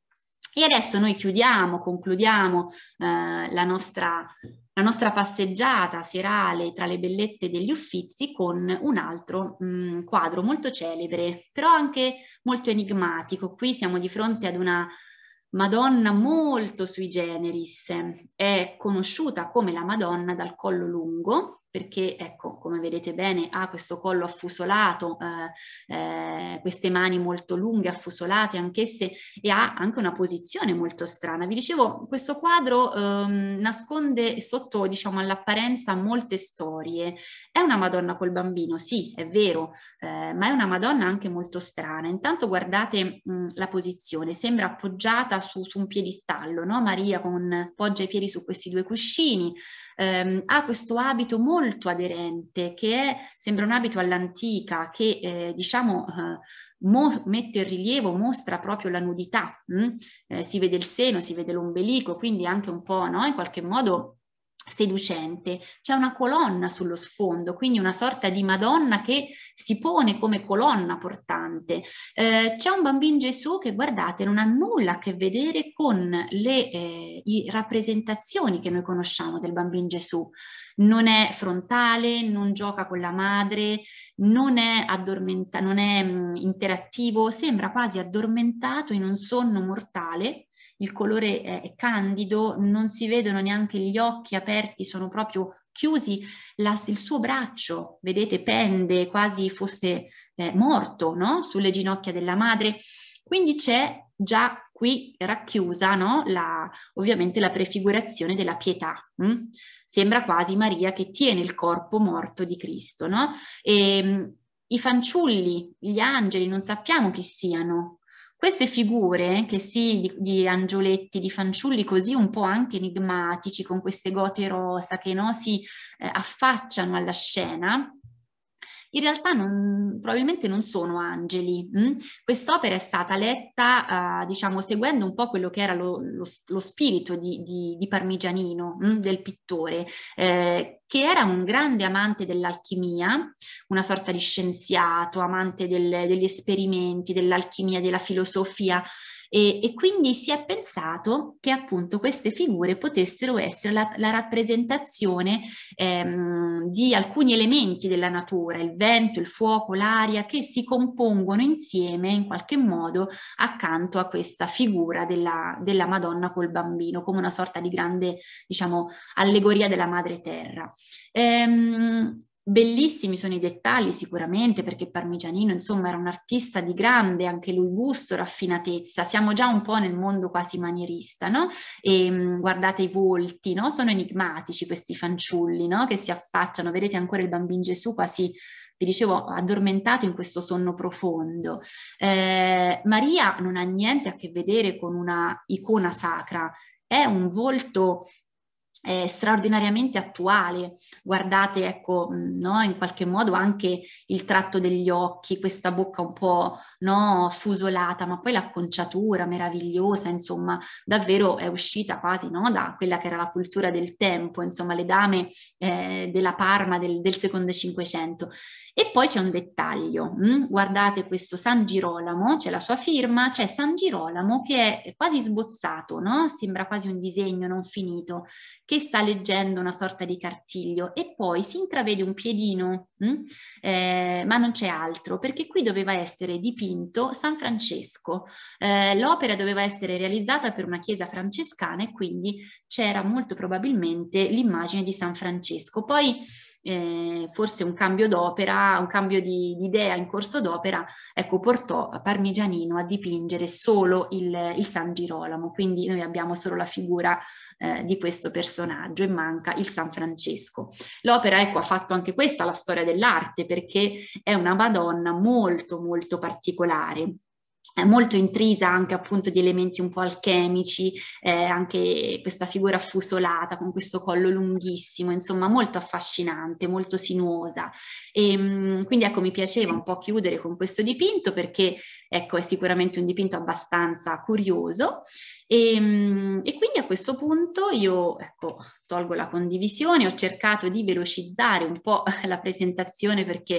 E adesso noi chiudiamo, concludiamo eh, la, nostra, la, nostra, passeggiata serale tra le bellezze degli Uffizi con un altro mh, mm, quadro molto celebre, però anche molto enigmatico. Qui siamo di fronte ad una Madonna molto sui generis, è conosciuta come la Madonna dal collo lungo, perché ecco, come vedete bene, ha questo collo affusolato, eh, eh, queste mani molto lunghe, affusolate anch'esse e ha anche una posizione molto strana. Vi dicevo, questo quadro ehm, nasconde sotto, diciamo, all'apparenza molte storie. È una Madonna col bambino, sì, è vero, eh, ma è una Madonna anche molto strana. Intanto guardate mh, mm, la posizione, sembra appoggiata su, su un piedistallo, no? Maria con, poggia i piedi su questi due cuscini, ehm, ha questo abito molto molto aderente, che è, sembra un abito all'antica, che eh, diciamo eh, mo- mette in rilievo, mostra proprio la nudità. Hm? Eh, si vede il seno, si vede l'ombelico, quindi anche un po', no? in qualche modo seducente, c'è una colonna sullo sfondo, quindi una sorta di Madonna che si pone come colonna portante. Eh, c'è un bambino Gesù che, guardate, non ha nulla a che vedere con le eh, rappresentazioni che noi conosciamo del bambino Gesù non è frontale, non gioca con la madre, non è, addormenta- non è mh, mm, interattivo, sembra quasi addormentato in un sonno mortale, il colore è candido, non si vedono neanche gli occhi aperti, sono proprio chiusi, la, il suo braccio, vedete, pende quasi fosse eh, morto no? sulle ginocchia della madre. Quindi c'è già qui racchiusa no? la, ovviamente la prefigurazione della pietà. Mh? Mm? Sembra quasi Maria che tiene il corpo morto di Cristo. No? E, ehm, I fanciulli, gli angeli, non sappiamo chi siano. Queste figure che sì, di, di, angioletti, di fanciulli così un po' anche enigmatici, con queste gote rosa che no, si eh, affacciano alla scena, in realtà non, probabilmente non sono angeli. Hm? Quest'opera è stata letta, eh, diciamo, seguendo un po' quello che era lo, lo, lo spirito di, di, di Parmigianino, mh? Hm? del pittore, eh, che era un grande amante dell'alchimia, una sorta di scienziato, amante del, degli esperimenti, dell'alchimia, della filosofia, e, e quindi si è pensato che appunto queste figure potessero essere la, la rappresentazione ehm, di alcuni elementi della natura, il vento, il fuoco, l'aria, che si compongono insieme in qualche modo accanto a questa figura della, della Madonna col bambino, come una sorta di grande, diciamo, allegoria della madre terra. Ehm, Bellissimi sono i dettagli sicuramente perché Parmigianino insomma era un artista di grande anche lui gusto, raffinatezza, siamo già un po' nel mondo quasi manierista, no? E ehm, mh, guardate i volti, no? Sono enigmatici questi fanciulli, no? Che si affacciano, vedete ancora il bambino Gesù quasi vi dicevo, addormentato in questo sonno profondo. Eh, Maria non ha niente a che vedere con una icona sacra, è un volto è eh, straordinariamente attuale. Guardate, ecco, mm, no, in qualche modo anche il tratto degli occhi, questa bocca un po' no, fusolata, ma poi l'acconciatura meravigliosa, insomma, davvero è uscita quasi no, da quella che era la cultura del tempo, insomma, le dame eh, della Parma del, del secondo Cinquecento. E poi c'è un dettaglio, mm? guardate questo San Girolamo, c'è la sua firma, c'è San Girolamo che è quasi sbozzato, no? sembra quasi un disegno non finito, che sta leggendo una sorta di cartiglio e poi si intravede un piedino, mm? eh, ma non c'è altro, perché qui doveva essere dipinto San Francesco. Eh, l'opera doveva essere realizzata per una chiesa francescana e quindi c'era molto probabilmente l'immagine di San Francesco. Poi eh, forse un cambio d'opera, un cambio di, di, idea in corso d'opera, ecco, portò Parmigianino a dipingere solo il, il San Girolamo, quindi noi abbiamo solo la figura eh, di questo personaggio e manca il San Francesco. L'opera, ecco, ha fatto anche questa la storia dell'arte perché è una Madonna molto molto particolare molto intrisa anche appunto di elementi un po' alchemici, eh, anche questa figura affusolata con questo collo lunghissimo, insomma molto affascinante, molto sinuosa. E, ehm, quindi ecco mi piaceva un po' chiudere con questo dipinto perché ecco è sicuramente un dipinto abbastanza curioso e, ehm, e quindi a questo punto io ecco tolgo la condivisione, ho cercato di velocizzare un po' la presentazione perché